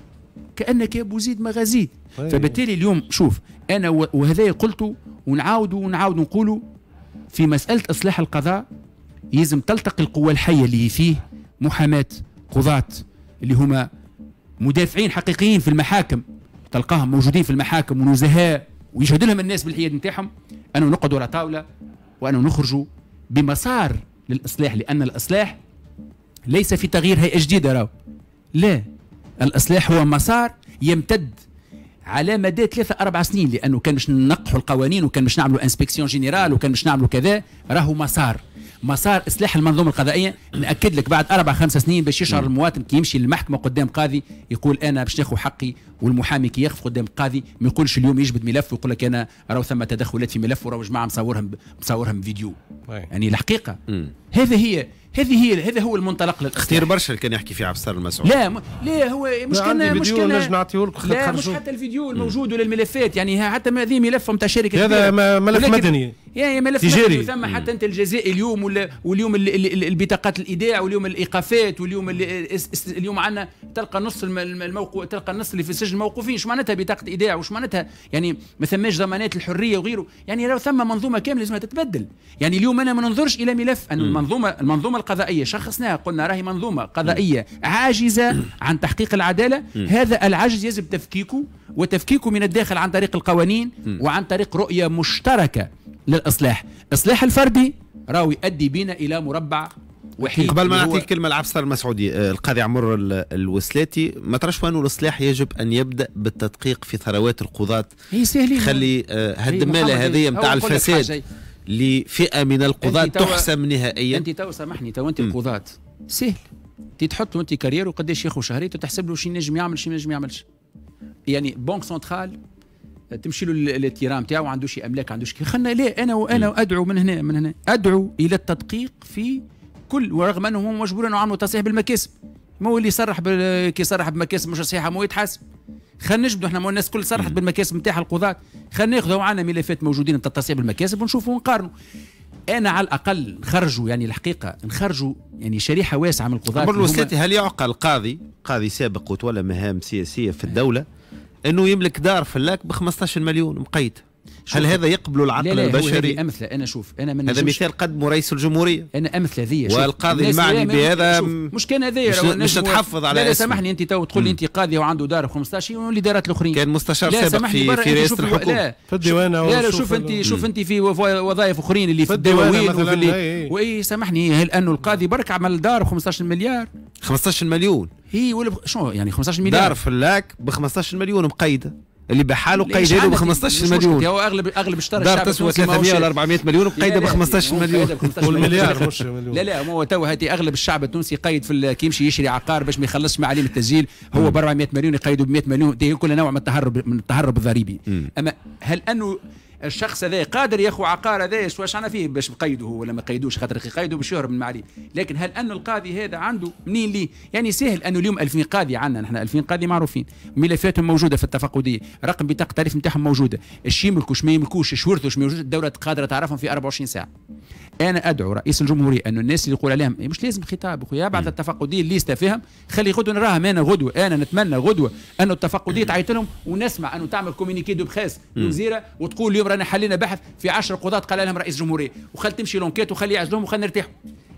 كانك يا ابو زيد ما غزيت طيب. فبالتالي اليوم شوف انا وهذا قلته ونعاودوا ونعاودوا نقولوا في مسألة إصلاح القضاء يلزم تلتقي القوى الحية اللي فيه محاماة قضاة اللي هما مدافعين حقيقيين في المحاكم تلقاهم موجودين في المحاكم ونزهاء ويشهد لهم الناس بالحياد نتاعهم أنا نقعد على طاولة وأنا نخرج بمسار للإصلاح لأن الإصلاح ليس في تغيير هيئة جديدة راو لا الإصلاح هو مسار يمتد على مدى ثلاثة أربع سنين لأنه كان باش ننقحوا القوانين وكان باش نعملوا انسبكسيون جينيرال وكان باش نعملوا كذا راهو مسار مسار إصلاح المنظومة القضائية نأكد لك بعد أربع خمس سنين باش يشعر المواطن كي يمشي للمحكمة قدام قاضي يقول أنا باش ناخذ حقي والمحامي كي يقف قدام قاضي ما يقولش اليوم يجبد ملف ويقول لك أنا راهو ثم تدخلات في ملف وراهو جماعة مصورهم مصورهم فيديو يعني الحقيقة هذا هي هذه هي هذا هو المنطلق للاصلاح اختير برشا اللي كان يحكي فيه عبد المسعود لا م... لا هو مش كان مش كان نجم نعطيه لك لا مش حتى الفيديو الموجود ولا الملفات يعني حتى ما ذي ملف نتاع شركه هذا ملف مدني يا ملف تجاري ثم حتى انت الجزائر اليوم ولا واليوم البطاقات الايداع واليوم الايقافات واليوم اليوم عندنا تلقى نص الموقف تلقى النص اللي في السجن موقوفين ايش معناتها بطاقه ايداع وش معناتها يعني ما ثماش ضمانات الحريه وغيره يعني لو ثم منظومه كامله لازم تتبدل يعني اليوم انا ما ننظرش الى ملف ان المنظومه المنظومه القضائيه شخصناها قلنا راهي منظومه قضائيه عاجزه عن تحقيق العداله هذا العجز يجب تفكيكه وتفكيكه من الداخل عن طريق القوانين وعن طريق رؤيه مشتركه للاصلاح اصلاح الفردي راهو يؤدي بنا الى مربع وحيد قبل ما نعطيك كلمه العفسر المسعودي آه، القاضي عمر الوسلاتي ما تراش وانه الاصلاح يجب ان يبدا بالتدقيق في ثروات القضاه هي سهلين خلي هالدماله هذه نتاع الفساد لفئه من القضاه تحسم نهائيا انت تو سامحني تو انت القضاه سهل انت تحط انت كارير وقداش ياخذ شهريته تحسب له شي نجم يعمل شي نجم يعملش يعني بنك سنترال تمشي له الاحترام تاعو ما عندوش املاك عندوش كي خلنا لا انا وانا ادعو من هنا من هنا ادعو الى التدقيق في كل ورغم انهم مجبورين يعملوا تصحيح بالمكاسب ما هو اللي صرح كي صرح بمكاسب مش صحيحه ما يتحاسب خلينا نجبدوا احنا الناس الكل صرحت بالمكاسب نتاعها القضاة خلينا ناخذوا معنا ملفات موجودين نتاع بالمكاسب ونشوفوا ونقارنوا انا على الاقل نخرجوا يعني الحقيقه نخرجوا يعني شريحه واسعه من القضاة هل يعقل قاضي قاضي سابق وتولى مهام سياسيه في الدوله انه يملك دار في اللاك ب 15 مليون مقيد هل هذا يقبل العقل لا لا البشري؟ امثله انا شوف انا من هذا مثال قدمه رئيس الجمهوريه انا امثله ذي والقاضي المعني بهذا مش كان هذا مش نتحفظ على لا, لا سامحني انت تو تقول لي انت قاضي وعنده دار ب 15 ولي دارات الاخرين كان مستشار سابق في, في رئاسه الحكومه لا في الديوان لا لا شوف انت شوف انت في وظائف اخرين اللي في الدواوين وفي واي سامحني لانه القاضي برك عمل دار ب 15 مليار 15 مليون هي ولا شنو يعني 15 مليار دار فلاك ب 15 مليون مقيده اللي بحاله قيد ب 15 مليون هو اغلب اغلب اشترى دار تسوى 300 ولا 400 مليون قيده ب 15 مليون والمليار مش لا لا هو تو هاتي اغلب الشعب التونسي قيد في كي يمشي يشري عقار باش ما يخلصش معاليم التسجيل هو ب 400 مليون يقيدوا ب 100 مليون دي كل نوع من التهرب من التهرب الضريبي اما هل انه الشخص هذا قادر يا اخو عقار هذا واش انا فيه باش نقيده ولا ما قيدوش خاطر قيده باش يهرب من معلي لكن هل انه القاضي هذا عنده منين ليه يعني سهل انه اليوم 2000 قاضي عندنا نحن 2000 قاضي معروفين ملفاتهم موجوده في التفقديه رقم بطاقه التعريف نتاعهم موجوده الشيء ملكوش ما يملكوش الشورتوش موجود الدوله قادره تعرفهم في 24 ساعه انا ادعو رئيس الجمهوريه انه الناس اللي يقول عليهم مش لازم خطاب اخويا بعد التفقديه اللي فيهم خلي غدوه نراهم انا غدوه انا نتمنى غدوه انه التفقديه تعيط لهم ونسمع انه تعمل كومينيكي دو بخاس الوزيره وتقول اليوم رانا حلينا بحث في 10 قضاة قال لهم رئيس الجمهوريه وخل تمشي لونكيت وخلي يعزلهم وخل نرتاحوا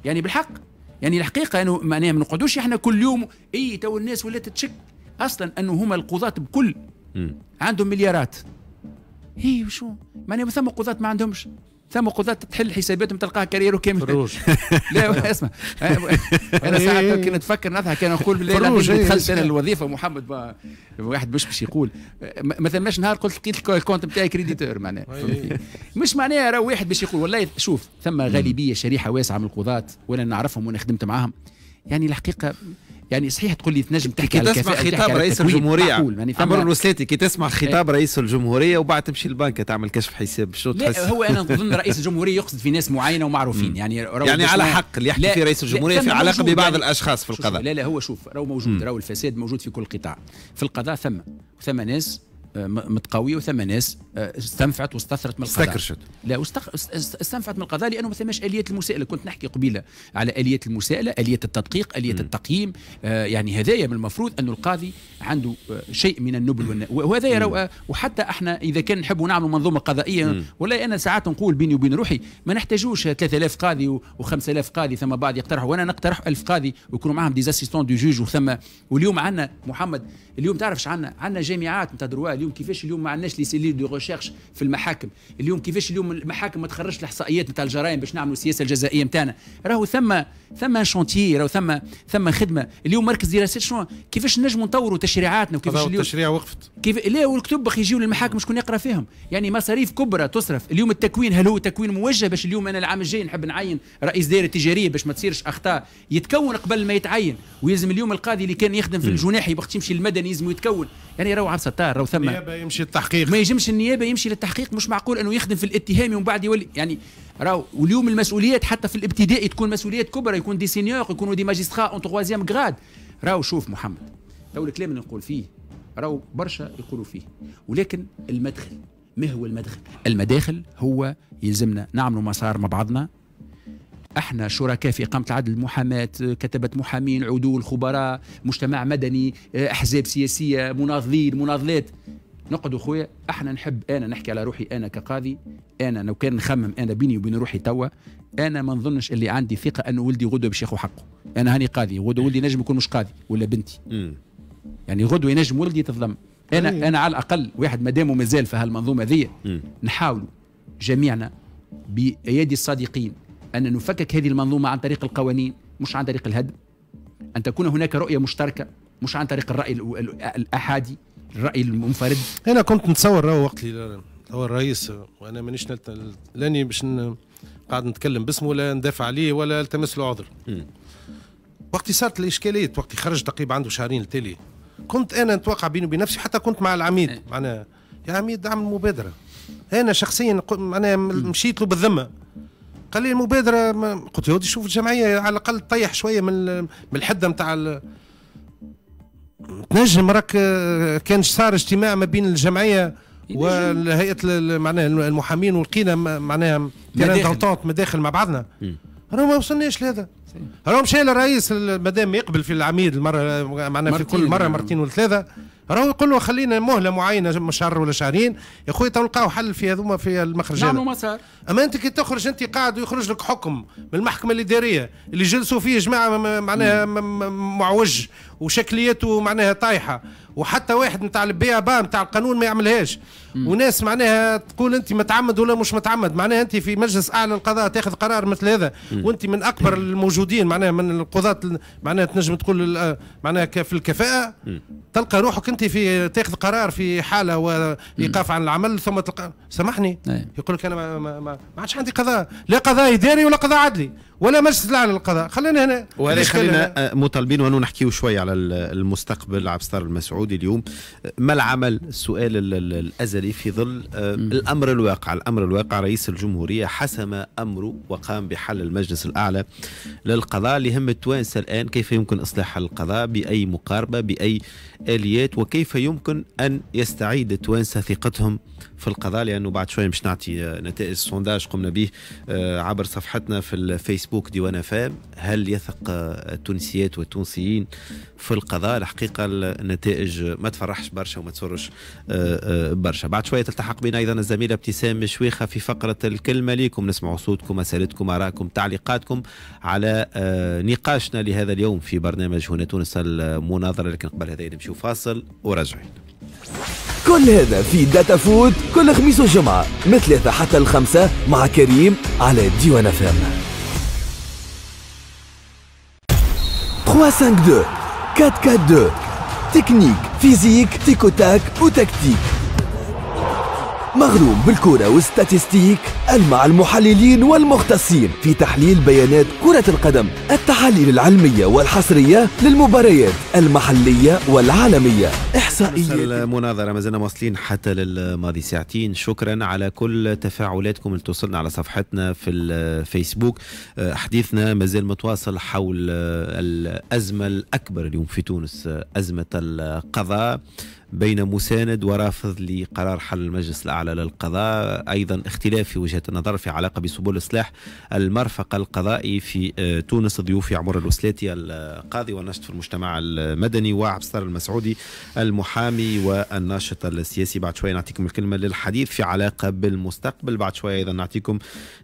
يعني بالحق يعني الحقيقه انه معناها ما نقعدوش احنا كل يوم اي تو الناس ولات تشك اصلا انه هما القضاة بكل عندهم مليارات هي وشو معناها ثم قضاة ما عندهمش ثم قضاة تحل حساباتهم تلقاها كاريرو كامل فروج لا اسمع انا ساعات إيه. كي نتفكر نضحك كان نقول فروج دخلت إيه. انا الوظيفه محمد واحد باش باش يقول ما ثماش نهار قلت لقيت الكونت نتاعي كريديتور معناها طيب. مش معناها راه واحد باش يقول والله شوف ثم غالبيه شريحه واسعه من القضاة وانا نعرفهم وانا خدمت معاهم يعني الحقيقه يعني صحيح تقول لي تنجم تحكي كي تسمع خطاب رئيس الجمهوريه عمر الوسلاتي كي تسمع خطاب رئيس الجمهوريه وبعد تمشي البنك تعمل كشف حساب شنو تحس هو انا نظن رئيس الجمهوريه يقصد في ناس معينه ومعروفين يعني يعني على حق اللي يحكي فيه رئيس الجمهوريه في علاقه ببعض يعني. الاشخاص في القضاء لا لا هو شوف راهو موجود راهو الفساد موجود في كل قطاع في القضاء ثم ثم ناس آه، متقويه وثم ناس آه، استنفعت واستثرت من القضاء استكرشت لا استق... استنفعت من القضاء لانه ما ثماش آليات المساءله كنت نحكي قبيله على آليات المساءله اليه التدقيق اليه م. التقييم آه، يعني هذايا من المفروض انه القاضي عنده شيء من النبل والن... وهذايا روى وحتى احنا اذا كان نحبوا نعملوا منظومه قضائيه والله انا ساعات نقول بيني وبين روحي ما نحتاجوش 3000 قاضي و5000 قاضي ثم بعض يقترحوا وانا نقترح 1000 قاضي ويكونوا معهم ديزاسيستون دو جوج وثم واليوم عندنا محمد اليوم تعرفش عندنا عندنا جامعات نتاع دروا اليوم كيفاش اليوم ما عندناش لي سيلي دو ريشيرش في المحاكم اليوم كيفاش اليوم المحاكم ما تخرجش الاحصائيات نتاع الجرائم باش نعملوا السياسه الجزائيه نتاعنا راهو ثم ثم شونتي راهو ثم ثم خدمه اليوم مركز دراسات شنو كيفاش نجموا نطوروا تشريعاتنا وكيفاش اليوم التشريع وقفت كيف لا والكتب باش يجيو للمحاكم شكون يقرا فيهم يعني مصاريف كبرى تصرف اليوم التكوين هل هو تكوين موجه باش اليوم انا العام الجاي نحب نعين رئيس دائره تجاريه باش ما تصيرش اخطاء يتكون قبل ما يتعين ويلزم اليوم القاضي اللي كان يخدم في الجناحي وقت يمشي المدني لازم يتكون يعني راهو عبد الستار راهو ثم النيابه يمشي التحقيق ما يجمش النيابه يمشي للتحقيق مش معقول انه يخدم في الاتهام ومن بعد يولي يعني راهو واليوم المسؤوليات حتى في الابتدائي تكون مسؤوليات كبرى يكون دي سينيور يكونوا دي ماجسترا اون تروازيام جراد راهو شوف محمد تو الكلام اللي نقول فيه راهو برشا يقولوا فيه ولكن المدخل ما هو المدخل؟ المداخل هو يلزمنا نعملوا مسار مع بعضنا احنا شركاء في اقامه العدل المحاماه كتبه محامين عدول خبراء مجتمع مدني احزاب سياسيه مناضلين مناضلات نقعدوا خويا احنا نحب انا نحكي على روحي انا كقاضي انا لو كان نخمم انا بيني وبين روحي توا انا ما نظنش اللي عندي ثقه انه ولدي غدوه باش ياخذ حقه انا هاني قاضي غدوه ولدي نجم يكون مش قاضي ولا بنتي يعني غدوه ينجم ولدي تظلم انا أيوه. انا على الاقل واحد دام مازال في هالمنظومه ذي نحاولوا جميعنا بايادي الصادقين أن نفكك هذه المنظومة عن طريق القوانين مش عن طريق الهدم أن تكون هناك رؤية مشتركة مش عن طريق الرأي الأحادي الرأي المنفرد أنا كنت نتصور راهو وقت اللي هو الرئيس وأنا مانيش لاني باش قاعد نتكلم باسمه ولا ندافع عليه ولا التمس له عذر وقت صارت الاشكاليه وقت خرج تقريبا عنده شهرين التالي كنت انا نتوقع بيني وبين نفسي حتى كنت مع العميد إيه. معناها يا عميد اعمل مبادره انا شخصيا معناها مشيت له بالذمه قال لي المبادره قلت له شوف الجمعيه على الاقل تطيح شويه من من الحده نتاع تنجم راك آه، كان صار اجتماع ما بين الجمعيه والهيئه معناها المحامين ولقينا معناها دونتونت مداخل مع بعضنا راه ما وصلناش لهذا راه مشى الرئيس مادام يقبل في العميد المره معناها في كل مره مرتين ولا ثلاثه راهو نقول له خلينا مهله معينه شهر ولا شهرين يا خويا تلقاو حل في هذوما في المخرجات نعم مسار اما انت كي تخرج انت قاعد ويخرج لك حكم من المحكمه الاداريه اللي جلسوا فيه جماعه معناها معوج وشكليته معناها طايحه وحتى واحد نتاع البي ابا نتاع القانون ما يعملهاش وناس معناها تقول انت متعمد ولا مش متعمد معناها انت في مجلس اعلى القضاء تاخذ قرار مثل هذا وانت من اكبر الموجودين معناها من القضاة معناها تنجم تقول معناها في الكفاءه تلقى روحك انت في تاخذ قرار في حاله وايقاف عن العمل ثم تلقى سامحني نعم. يقول لك انا ما, ما, ما, ما عادش عندي قضاء لا قضاء اداري ولا قضاء عدلي ولا مجلس الاعلى للقضاء خلينا هنا وهذا خلينا مطالبين وانو نحكيو شويه على على المستقبل عبستار المسعودي اليوم ما العمل السؤال الأزلي في ظل آه، الأمر الواقع الأمر الواقع رئيس الجمهورية حسم أمره وقام بحل المجلس الأعلى للقضاء لهم التوانسة الآن كيف يمكن إصلاح القضاء بأي مقاربة بأي آليات وكيف يمكن أن يستعيد التوانسة ثقتهم في القضاء لأنه بعد شوية مش نعطي آه، نتائج السونداج قمنا به آه، عبر صفحتنا في الفيسبوك ديوانا فام هل يثق التونسيات والتونسيين في القضاء الحقيقة النتائج ما تفرحش برشا وما تسرش آه، آه، برشا بعد شوية تلتحق بنا أيضا الزميلة ابتسام مشويخة في فقرة الكلمة ليكم نسمع صوتكم أسئلتكم آرائكم تعليقاتكم على آه، نقاشنا لهذا اليوم في برنامج هنا تونس المناظرة لكن قبل هذا نمشيو فاصل وراجعين كل هذا في داتا فود كل خميس وجمعة من ثلاثة حتى الخمسة مع كريم على ديوان 3 5 352 4-4-2. Technique, physique, tic tac ou tactique. مغروم بالكرة والستاتستيك المع المحللين والمختصين في تحليل بيانات كرة القدم التحاليل العلمية والحصرية للمباريات المحلية والعالمية إحصائية المناظرة ما زلنا واصلين حتى للماضي ساعتين شكرا على كل تفاعلاتكم اللي توصلنا على صفحتنا في الفيسبوك آه، حديثنا مازال متواصل حول آه، الأزمة الأكبر اليوم في تونس آه، أزمة القضاء بين مساند ورافض لقرار حل المجلس الأعلى للقضاء أيضا اختلاف في وجهة النظر في علاقة بسبل إصلاح المرفق القضائي في آه، تونس ضيوفي عمر الوسلاتي القاضي والناشط في المجتمع المدني وعبد الستار المسعودي المحامي والناشط السياسي بعد شوية نعطيكم الكلمة للحديث في علاقة بالمستقبل بعد شوية أيضا نعطيكم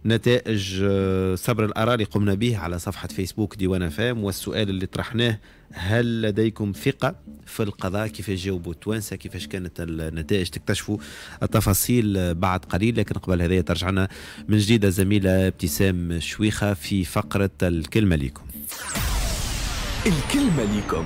نتائج آه، صبر الأراء اللي قمنا به على صفحة فيسبوك ديوان فام والسؤال اللي طرحناه هل لديكم ثقة في القضاء كيفاش جاوبوا التوانسة كيفاش كانت النتائج تكتشفوا التفاصيل بعد قليل لكن قبل هذه ترجعنا من جديد زميلة ابتسام شويخة في فقرة الكلمة ليكم الكلمة ليكم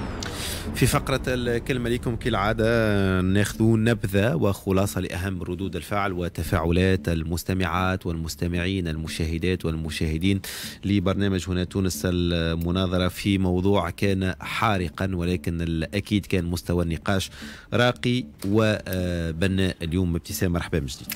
في فقرة الكلمة لكم كالعادة ناخذ نبذة وخلاصة لأهم ردود الفعل وتفاعلات المستمعات والمستمعين المشاهدات والمشاهدين لبرنامج هنا تونس المناظرة في موضوع كان حارقا ولكن الأكيد كان مستوى النقاش راقي وبناء اليوم ابتسام مرحبا من جديد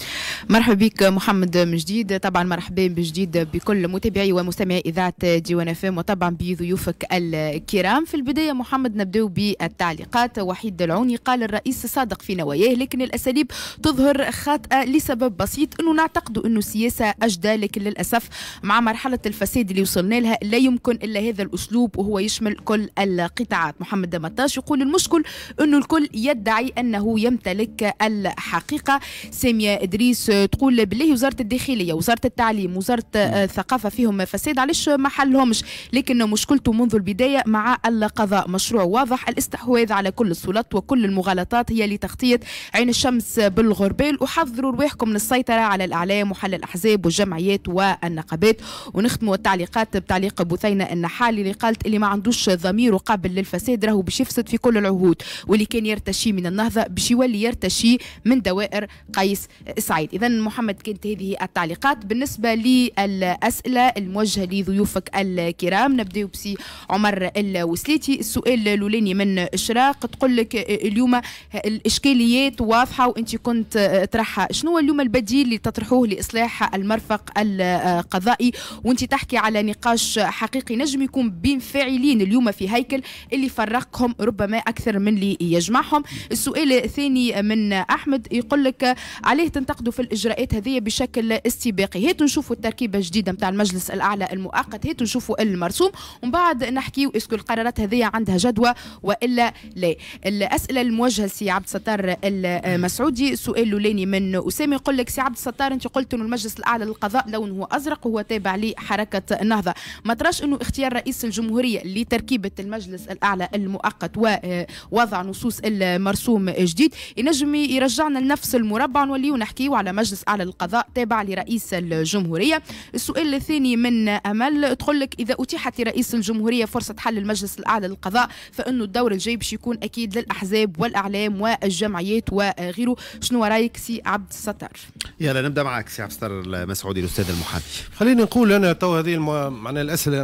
مرحبا بك محمد من جديد طبعا مرحبا بجديد بكل متابعي ومستمعي إذاعة ديوان فام وطبعا بضيوفك الكرام في البداية محمد نبدأ بالتعليقات وحيد العوني قال الرئيس صادق في نواياه لكن الأساليب تظهر خاطئة لسبب بسيط أنه نعتقد أنه السياسة أجدى لكن للأسف مع مرحلة الفساد اللي وصلنا لها لا يمكن إلا هذا الأسلوب وهو يشمل كل القطاعات محمد دمطاش يقول المشكل أنه الكل يدعي أنه يمتلك الحقيقة سامية إدريس تقول بالله وزارة الداخلية وزارة التعليم وزارة الثقافة فيهم فساد علاش ما حلهمش لكن مشكلته منذ البداية مع القضاء مشروع واضح الاستحواذ على كل السلط وكل المغالطات هي لتغطية عين الشمس بالغربال وحذروا رواحكم من السيطرة على الإعلام وحل الأحزاب والجمعيات والنقابات ونختموا التعليقات بتعليق بثينة النحالي اللي قالت اللي ما عندوش ضمير وقابل للفساد راهو باش يفسد في كل العهود واللي كان يرتشي من النهضة باش يولي يرتشي من دوائر قيس سعيد إذا محمد كانت هذه التعليقات بالنسبة للأسئلة الموجهة لضيوفك الكرام نبداو بسي عمر الوسليتي السؤال الأولاني من اشراق تقول لك آه، اليوم آه، الاشكاليات واضحه وانت كنت آه، طرحها شنو اليوم البديل اللي تطرحوه لاصلاح المرفق القضائي وانت تحكي على نقاش حقيقي نجم يكون بين فاعلين اليوم في هيكل اللي فرقهم ربما اكثر من اللي يجمعهم السؤال الثاني من احمد يقول لك عليه تنتقدوا في الاجراءات هذه بشكل استباقي هاتوا نشوفوا التركيبه الجديده نتاع المجلس الاعلى المؤقت هاتوا نشوفوا المرسوم ومن بعد نحكيوا اسكو القرارات هذه عندها جدوى والا لا الاسئله الموجهه لسي عبد الستار المسعودي سؤال لولاني من اسامه يقول لك سي عبد الستار انت قلت انه المجلس الاعلى للقضاء لونه ازرق وهو تابع لحركه النهضه ما تراش انه اختيار رئيس الجمهوريه لتركيبه المجلس الاعلى المؤقت ووضع نصوص المرسوم الجديد ينجم يرجعنا لنفس المربع نوليو نحكيو على مجلس اعلى للقضاء تابع لرئيس الجمهوريه السؤال الثاني من امل تقول لك اذا اتيحت لرئيس الجمهوريه فرصه حل المجلس الاعلى للقضاء فانه الدور الجاي باش يكون اكيد للاحزاب والاعلام والجمعيات وغيره شنو رايك سي عبد الستار يلا نبدا معك سي عبد الستار المسعودي الاستاذ المحامي خليني نقول انا تو هذه الم... معناها الاسئله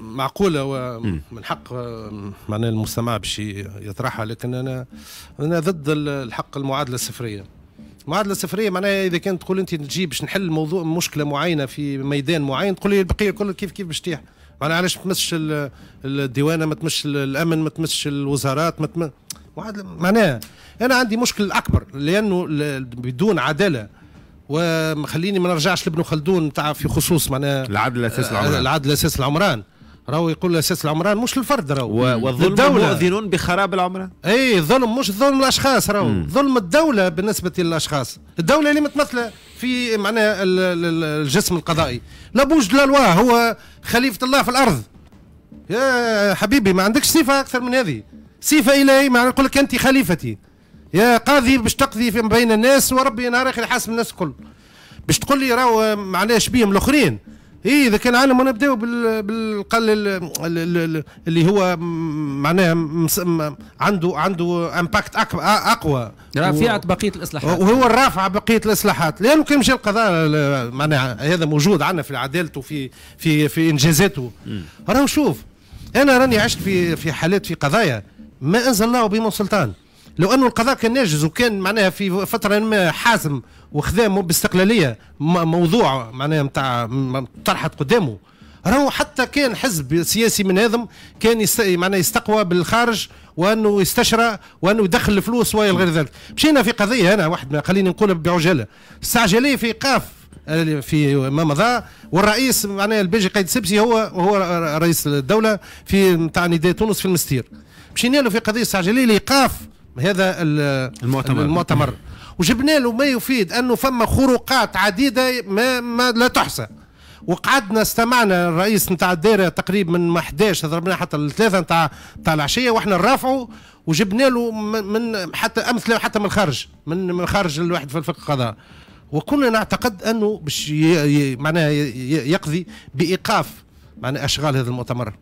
معقوله ومن حق معناها المستمع باش يطرحها لكن انا انا ضد الحق المعادله الصفريه المعادله الصفريه معناها اذا كانت تقول انت نجيب باش نحل موضوع مشكله معينه في ميدان معين تقول لي البقيه كلها كيف كيف باش تيح معناها علاش ما تمسش الديوانه ما تمسش الامن ما تمسش الوزارات ما معناها انا عندي مشكل اكبر لانه بدون عداله ومخليني ما نرجعش لابن خلدون تاع في خصوص معناها العدل اساس آه، العمران العدل اساس العمران راهو يقول اساس العمران مش الفرد راهو والظلم مؤذنون بخراب العمران اي الظلم مش ظلم الاشخاص راهو ظلم الدوله بالنسبه للاشخاص الدوله اللي متمثله في معناها الجسم القضائي لابوج دو لوا هو خليفه الله في الارض يا حبيبي ما عندكش صفه اكثر من هذه صفه الهي ما نقول لك انت خليفتي يا قاضي باش تقضي بين الناس وربي نهار اخر يحاسب الناس الكل باش تقول لي راهو معناها شبيهم الاخرين اي اذا كان العالم ونبداو بالقل اللي هو معناها عنده عنده امباكت اقوى رافعه بقيه الاصلاحات وهو الرافع بقيه الاصلاحات لانه كان مشى القضاء معناها هذا موجود عندنا في عدالته في في في انجازاته راهو شوف انا راني عشت في في حالات في قضايا ما انزل الله بهم سلطان لو انه القضاء كان ناجز وكان معناها في فتره ما حازم وخدامه باستقلاليه موضوع معناها نتاع طرحت قدامه راهو حتى كان حزب سياسي من هذم كان يست... معناها يستقوى بالخارج وانه يستشرى وانه يدخل الفلوس غير ذلك مشينا في قضيه انا واحد خليني نقولها بعجاله استعجليه في ايقاف آه، في ما مضى والرئيس معناها البيجي قيد سبسي هو هو رئيس الدوله في نتاع نداء تونس في المستير مشينا له في قضيه استعجليه لايقاف هذا المؤتمر المؤتمر وجبنا له ما يفيد انه فما خروقات عديده ما, ما لا تحصى وقعدنا استمعنا الرئيس نتاع الدائره تقريبا من 11 ضربنا حتى الثلاثه نتاع نتاع العشيه واحنا نرافعوا وجبنا له من حتى امثله حتى من الخارج من خارج الواحد في الفقه القضاء وكنا نعتقد انه باش معناها يقضي بايقاف معناها اشغال هذا المؤتمر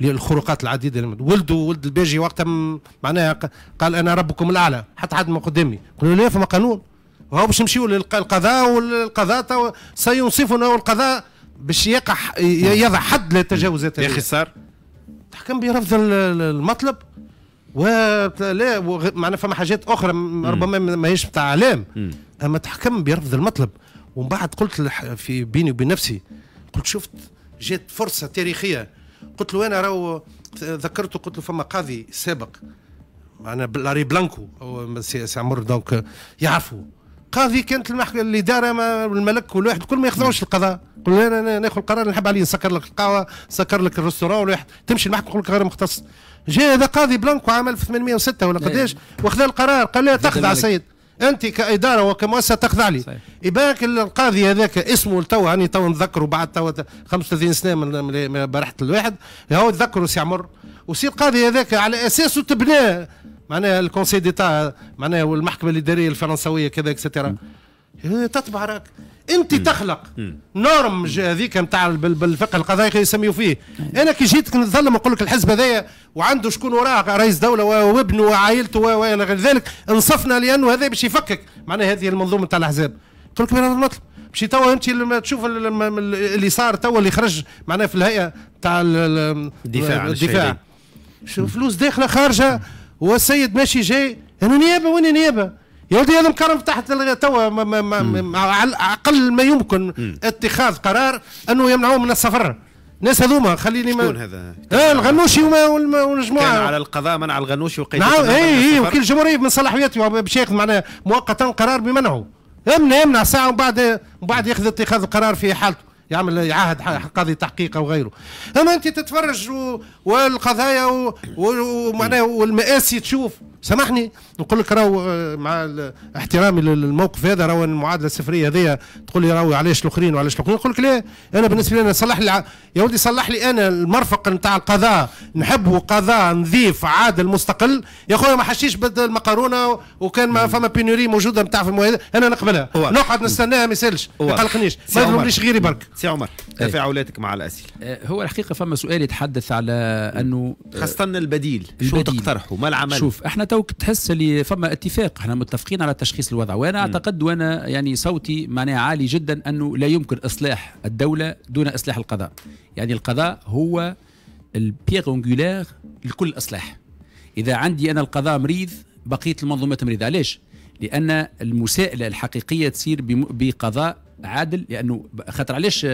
للخروقات العديده ولده ولد الباجي وقتها معناها قال انا ربكم الاعلى حتى حد ما قدامي قالوا لا فما قانون وهو باش نمشيو للقضاء والقضاء سينصفنا والقضاء باش يقع يضع حد للتجاوزات يا اخي صار تحكم برفض المطلب ولا معنا فما حاجات اخرى ربما ماهيش بتاع اعلام اما تحكم برفض المطلب ومن بعد قلت في بيني وبين نفسي قلت شفت جات فرصه تاريخيه قلت له انا راهو ذكرته قلت له فما قاضي سابق معنا لاري بلانكو هو سي عمر دونك يعرفوا قاضي كانت المحكمه الاداره دار الملك والواحد كل ما يخضعوش القضاء له انا ناخذ القرار نحب عليه نسكر لك القهوه نسكر لك الريستورون الواحد تمشي المحكمه يقول لك غير مختص جاء هذا قاضي بلانكو عام 1806 ولا قداش واخذ القرار قال لا تخضع سيد انت كاداره وكمؤسسه تخضع لي يبارك القاضي هذاك اسمه تو هاني تو نذكره بعد تو 35 سنه من بارحه الواحد هو تذكره سي عمر وسي القاضي هذاك على اساسه تبناه معناها الكونسي ديتا معناها والمحكمه الاداريه الفرنسويه كذا اكسترا تطبع راك انت تخلق نورم هذيك نتاع بالفقه القضائي يسميوا فيه انا كي جيت نظلم نقول لك الحزب هذايا وعنده شكون وراه رئيس دوله وابنه وعائلته والى غير ذلك انصفنا لانه هذا باش يفكك معناها هذه المنظومه نتاع الاحزاب قلت لك انا نطلب مشي توا انت لما تشوف اللي صار توا اللي خرج معناها في الهيئه نتاع الدفاع الدفاع شوف فلوس داخله خارجه والسيد ماشي جاي انا نيابه وين نيابه يا ولدي هذا مكرم تحت توا على اقل ما يمكن مم. اتخاذ قرار انه يمنعوه من السفر الناس هذوما خليني شكون هذا؟ اه إيه، الغنوشي والمجموعه كان على القضاء منع الغنوشي وقيد نعم اي اي وكيل الجمهوريه من صلاحيته باش ياخذ معناها مؤقتا قرار بمنعه امنع يمنع ساعه ومن بعد من بعد ياخذ اتخاذ القرار في حالته يعمل يعهد قاضي تحقيق او غيره اما انت تتفرج و... والقضايا و... ومعناها والمآسي تشوف سامحني نقول لك راهو آه، مع احترامي للموقف هذا راهو المعادله الصفريه هذيا تقول لي راهو علاش الاخرين وعلاش الاخرين نقول لك لا انا بالنسبه لي انا صلح لي يا ولدي صلح لي انا المرفق نتاع القضاء نحبه قضاء نظيف عادل مستقل يا خويا ما حشيش بدل المقارونه وكان ما فما بينوري موجوده نتاع في المواد انا نقبلها نقعد نستناها ما يسالش ما يقلقنيش ما يضربليش غيري برك سي عمر إيه. تفاعلاتك مع الاسئله آه، هو الحقيقه فما سؤال يتحدث على انه آه، خاصه البديل, شو تقترحوا ما العمل شوف احنا توك تحس اللي فما اتفاق احنا متفقين على تشخيص الوضع وانا م. اعتقد وانا يعني صوتي معناها عالي جدا انه لا يمكن اصلاح الدوله دون اصلاح القضاء يعني القضاء هو البيغ اونغولير لكل الاصلاح اذا عندي انا القضاء مريض بقيه المنظومات مريضه ليش؟ لان المسائله الحقيقيه تصير بقضاء عادل لانه خاطر علاش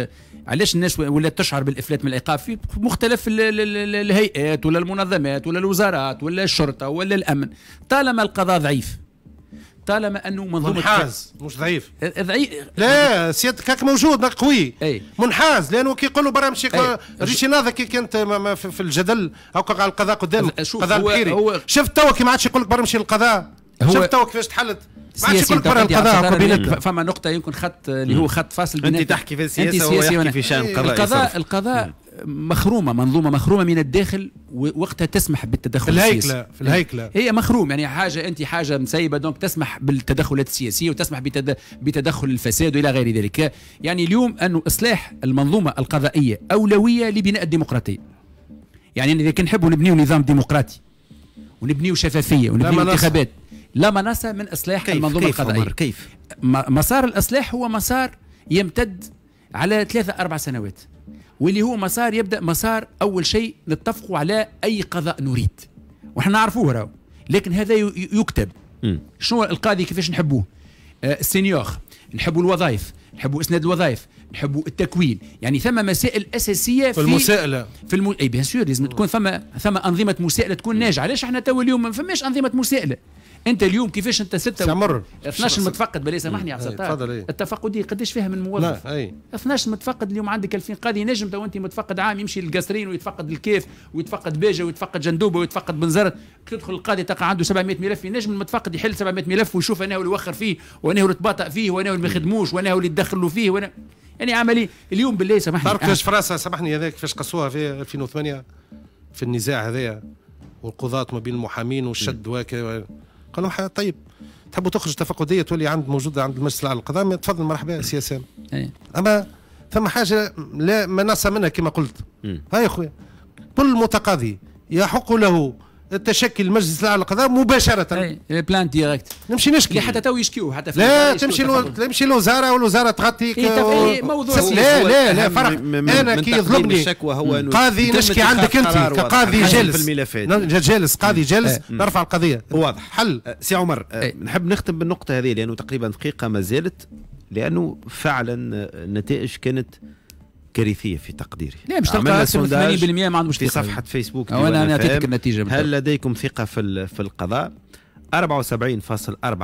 علاش الناس ولات تشعر بالافلات من الايقاف في مختلف الهيئات ولا المنظمات ولا الوزارات ولا الشرطه ولا الامن طالما القضاء ضعيف طالما انه منظومه منحاز مش ضعيف ضعيف لا سيادتك هاك موجود قوي أي. منحاز لانه كي يقولوا برامج ريش ناظر كي كانت في الجدل هاكا على القضاء قدام القضاء هو شفت توا كي ما عادش يقول لك برامج القضاء هو شفت تو كيفاش تحلت سياسي القضاء قبيلك فما نقطة يمكن خط اللي هو خط فاصل بين انت تحكي في السياسة سياسي وانا في شان القضاء القضاء القضاء مخرومة منظومة مخرومة من الداخل وقتها تسمح بالتدخل السياسي في الهيكلة في الهيكلة هي مخروم يعني حاجة أنت حاجة مسيبة دونك تسمح بالتدخلات السياسية وتسمح بتد... بتدخل الفساد وإلى غير ذلك يعني اليوم أنه إصلاح المنظومة القضائية أولوية لبناء الديمقراطية يعني إذا كنحبوا نبنيو نظام ديمقراطي ونبنيو شفافية ونبنيو انتخابات لا منصة من اصلاح كيف المنظومه كيف القضائيه عمر كيف مسار الاصلاح هو مسار يمتد على ثلاثة أربع سنوات واللي هو مسار يبدأ مسار أول شيء نتفقوا على أي قضاء نريد وإحنا نعرفوه راهو لكن هذا يكتب شنو القاضي كيفاش نحبوه آه، السينيوخ نحبوا الوظائف نحبوا اسناد الوظائف نحبوا التكوين يعني ثم مسائل اساسيه في, في المساءله في الم... اي بيان سور لازم تكون ثم ثم انظمه مساءله تكون ناجحه علاش احنا تو اليوم ما فماش انظمه مساءله انت اليوم كيفاش انت ستة سامر 12 متفقد بلا سامحني يا إيه، تفضل ايه. التفقديه قداش فيها من موظف؟ لا اي 12 متفقد اليوم عندك 2000 قاضي نجم تو انت متفقد عام يمشي للقصرين ويتفقد الكيف ويتفقد باجه ويتفقد جندوبه ويتفقد بنزرت تدخل القاضي تلقى عنده 700 ملف ينجم المتفقد يحل 700 ملف ويشوف انا اللي وخر فيه وانا اللي تباطأ فيه وانا اللي ما يخدموش وانا اللي تدخلوا فيه وانا يعني عملي اليوم بالله سامحني تعرف كيفاش آه. فرنسا سامحني هذاك كيفاش قصوها في 2008 في النزاع هذايا والقضاة ما بين المحامين والشد وهكذا قالوا حياة طيب تحبوا تخرج تفقديه تولي عند موجوده عند المجلس الاعلى للقضاء تفضل مرحبا سي اس ام اما ثم حاجه لا مناص منها كما قلت هاي يا خويا كل متقاضي يحق له تشكل مجلس الاعلى للقضاء مباشره اي بلان ديريكت نمشي نشكي حتى تو يشكيو حتى في لا تمشي تمشي للوزاره والوزاره تغطيك إيه و... إيه، موضوع سس... لا لا لا فرق انا كي يظلمني قاضي نشكي عندك انت كقاضي جالس نعم، جالس قاضي إيه. جالس إيه. نرفع القضيه واضح حل أه، سي عمر أه، نحب نختم بالنقطه هذه لانه تقريبا دقيقه ما زالت لانه فعلا آه، النتائج كانت كارثيه في تقديري لا مش تلقى 80% ما عندهمش في صفحه فيسبوك أو انا اعطيتك النتيجه هل لديكم ثقه في في القضاء 74.4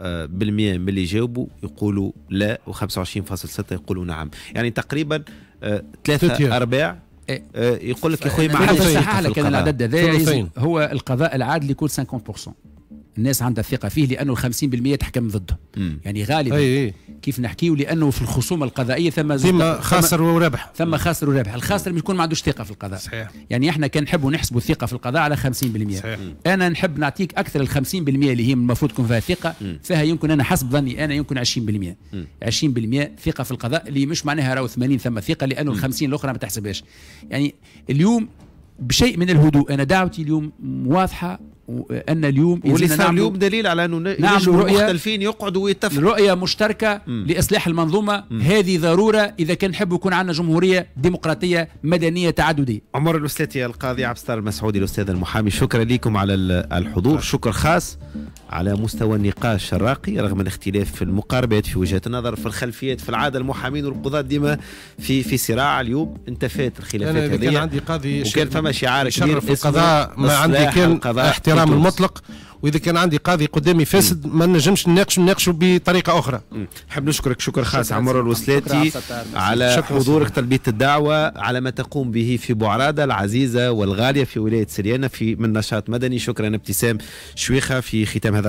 آه، من اللي جاوبوا يقولوا لا و25.6 يقولوا نعم يعني تقريبا آه، ثلاثة أرباع إيه. آه، يقول لك يا خويا إيه. ما عنديش لك كان العدد هذا هو القضاء العادل يكون 50% الناس عندها ثقه فيه لانه 50% تحكم ضده مم. يعني غالبا أي أي. كيف نحكيو لانه في الخصومه القضائيه ثم ثم خاسر ورابح ثم خاسر ورابح الخاسر بيكون ما عندوش ثقه في القضاء صحيح يعني احنا كان نحب نحسب الثقه في القضاء على 50% صحيح. انا نحب نعطيك اكثر ال 50% اللي هي المفروض تكون فيها ثقه فيها يمكن انا حسب ظني انا يمكن 20% مم. 20% ثقه في القضاء اللي مش معناها راهو 80 ثم ثقه لانه ال 50 الاخرى ما تحسبهاش يعني اليوم بشيء من الهدوء انا دعوتي اليوم واضحه ان اليوم ولسه اليوم دليل على انه نعم رؤية مختلفين يقعدوا ويتفقوا رؤيه مشتركه مم. لاصلاح المنظومه مم. هذه ضروره اذا كان نحب يكون عندنا جمهوريه ديمقراطيه مدنيه تعدديه عمر الاستاذي القاضي عبد الستار المسعودي الاستاذ المحامي شكرا لكم على الحضور شكر خاص على مستوى النقاش الراقي رغم الاختلاف في المقاربات في وجهات النظر في الخلفيات في العاده المحامين والقضاة ديما في في صراع اليوم انتفات الخلافات هذه كان عندي قاضي وكان فما شعار كبير في القضاء ما عندي كان احترام الاحترام المطلق واذا كان عندي قاضي قدامي فاسد ما نجمش نناقش نناقشه بطريقه اخرى نحب نشكرك شكر خاص عمر الوسلاتي على حضورك تلبيه الدعوه على ما تقوم به في بوعراده العزيزه والغاليه في ولايه سريانه في من نشاط مدني شكرا ابتسام شويخه في ختام هذا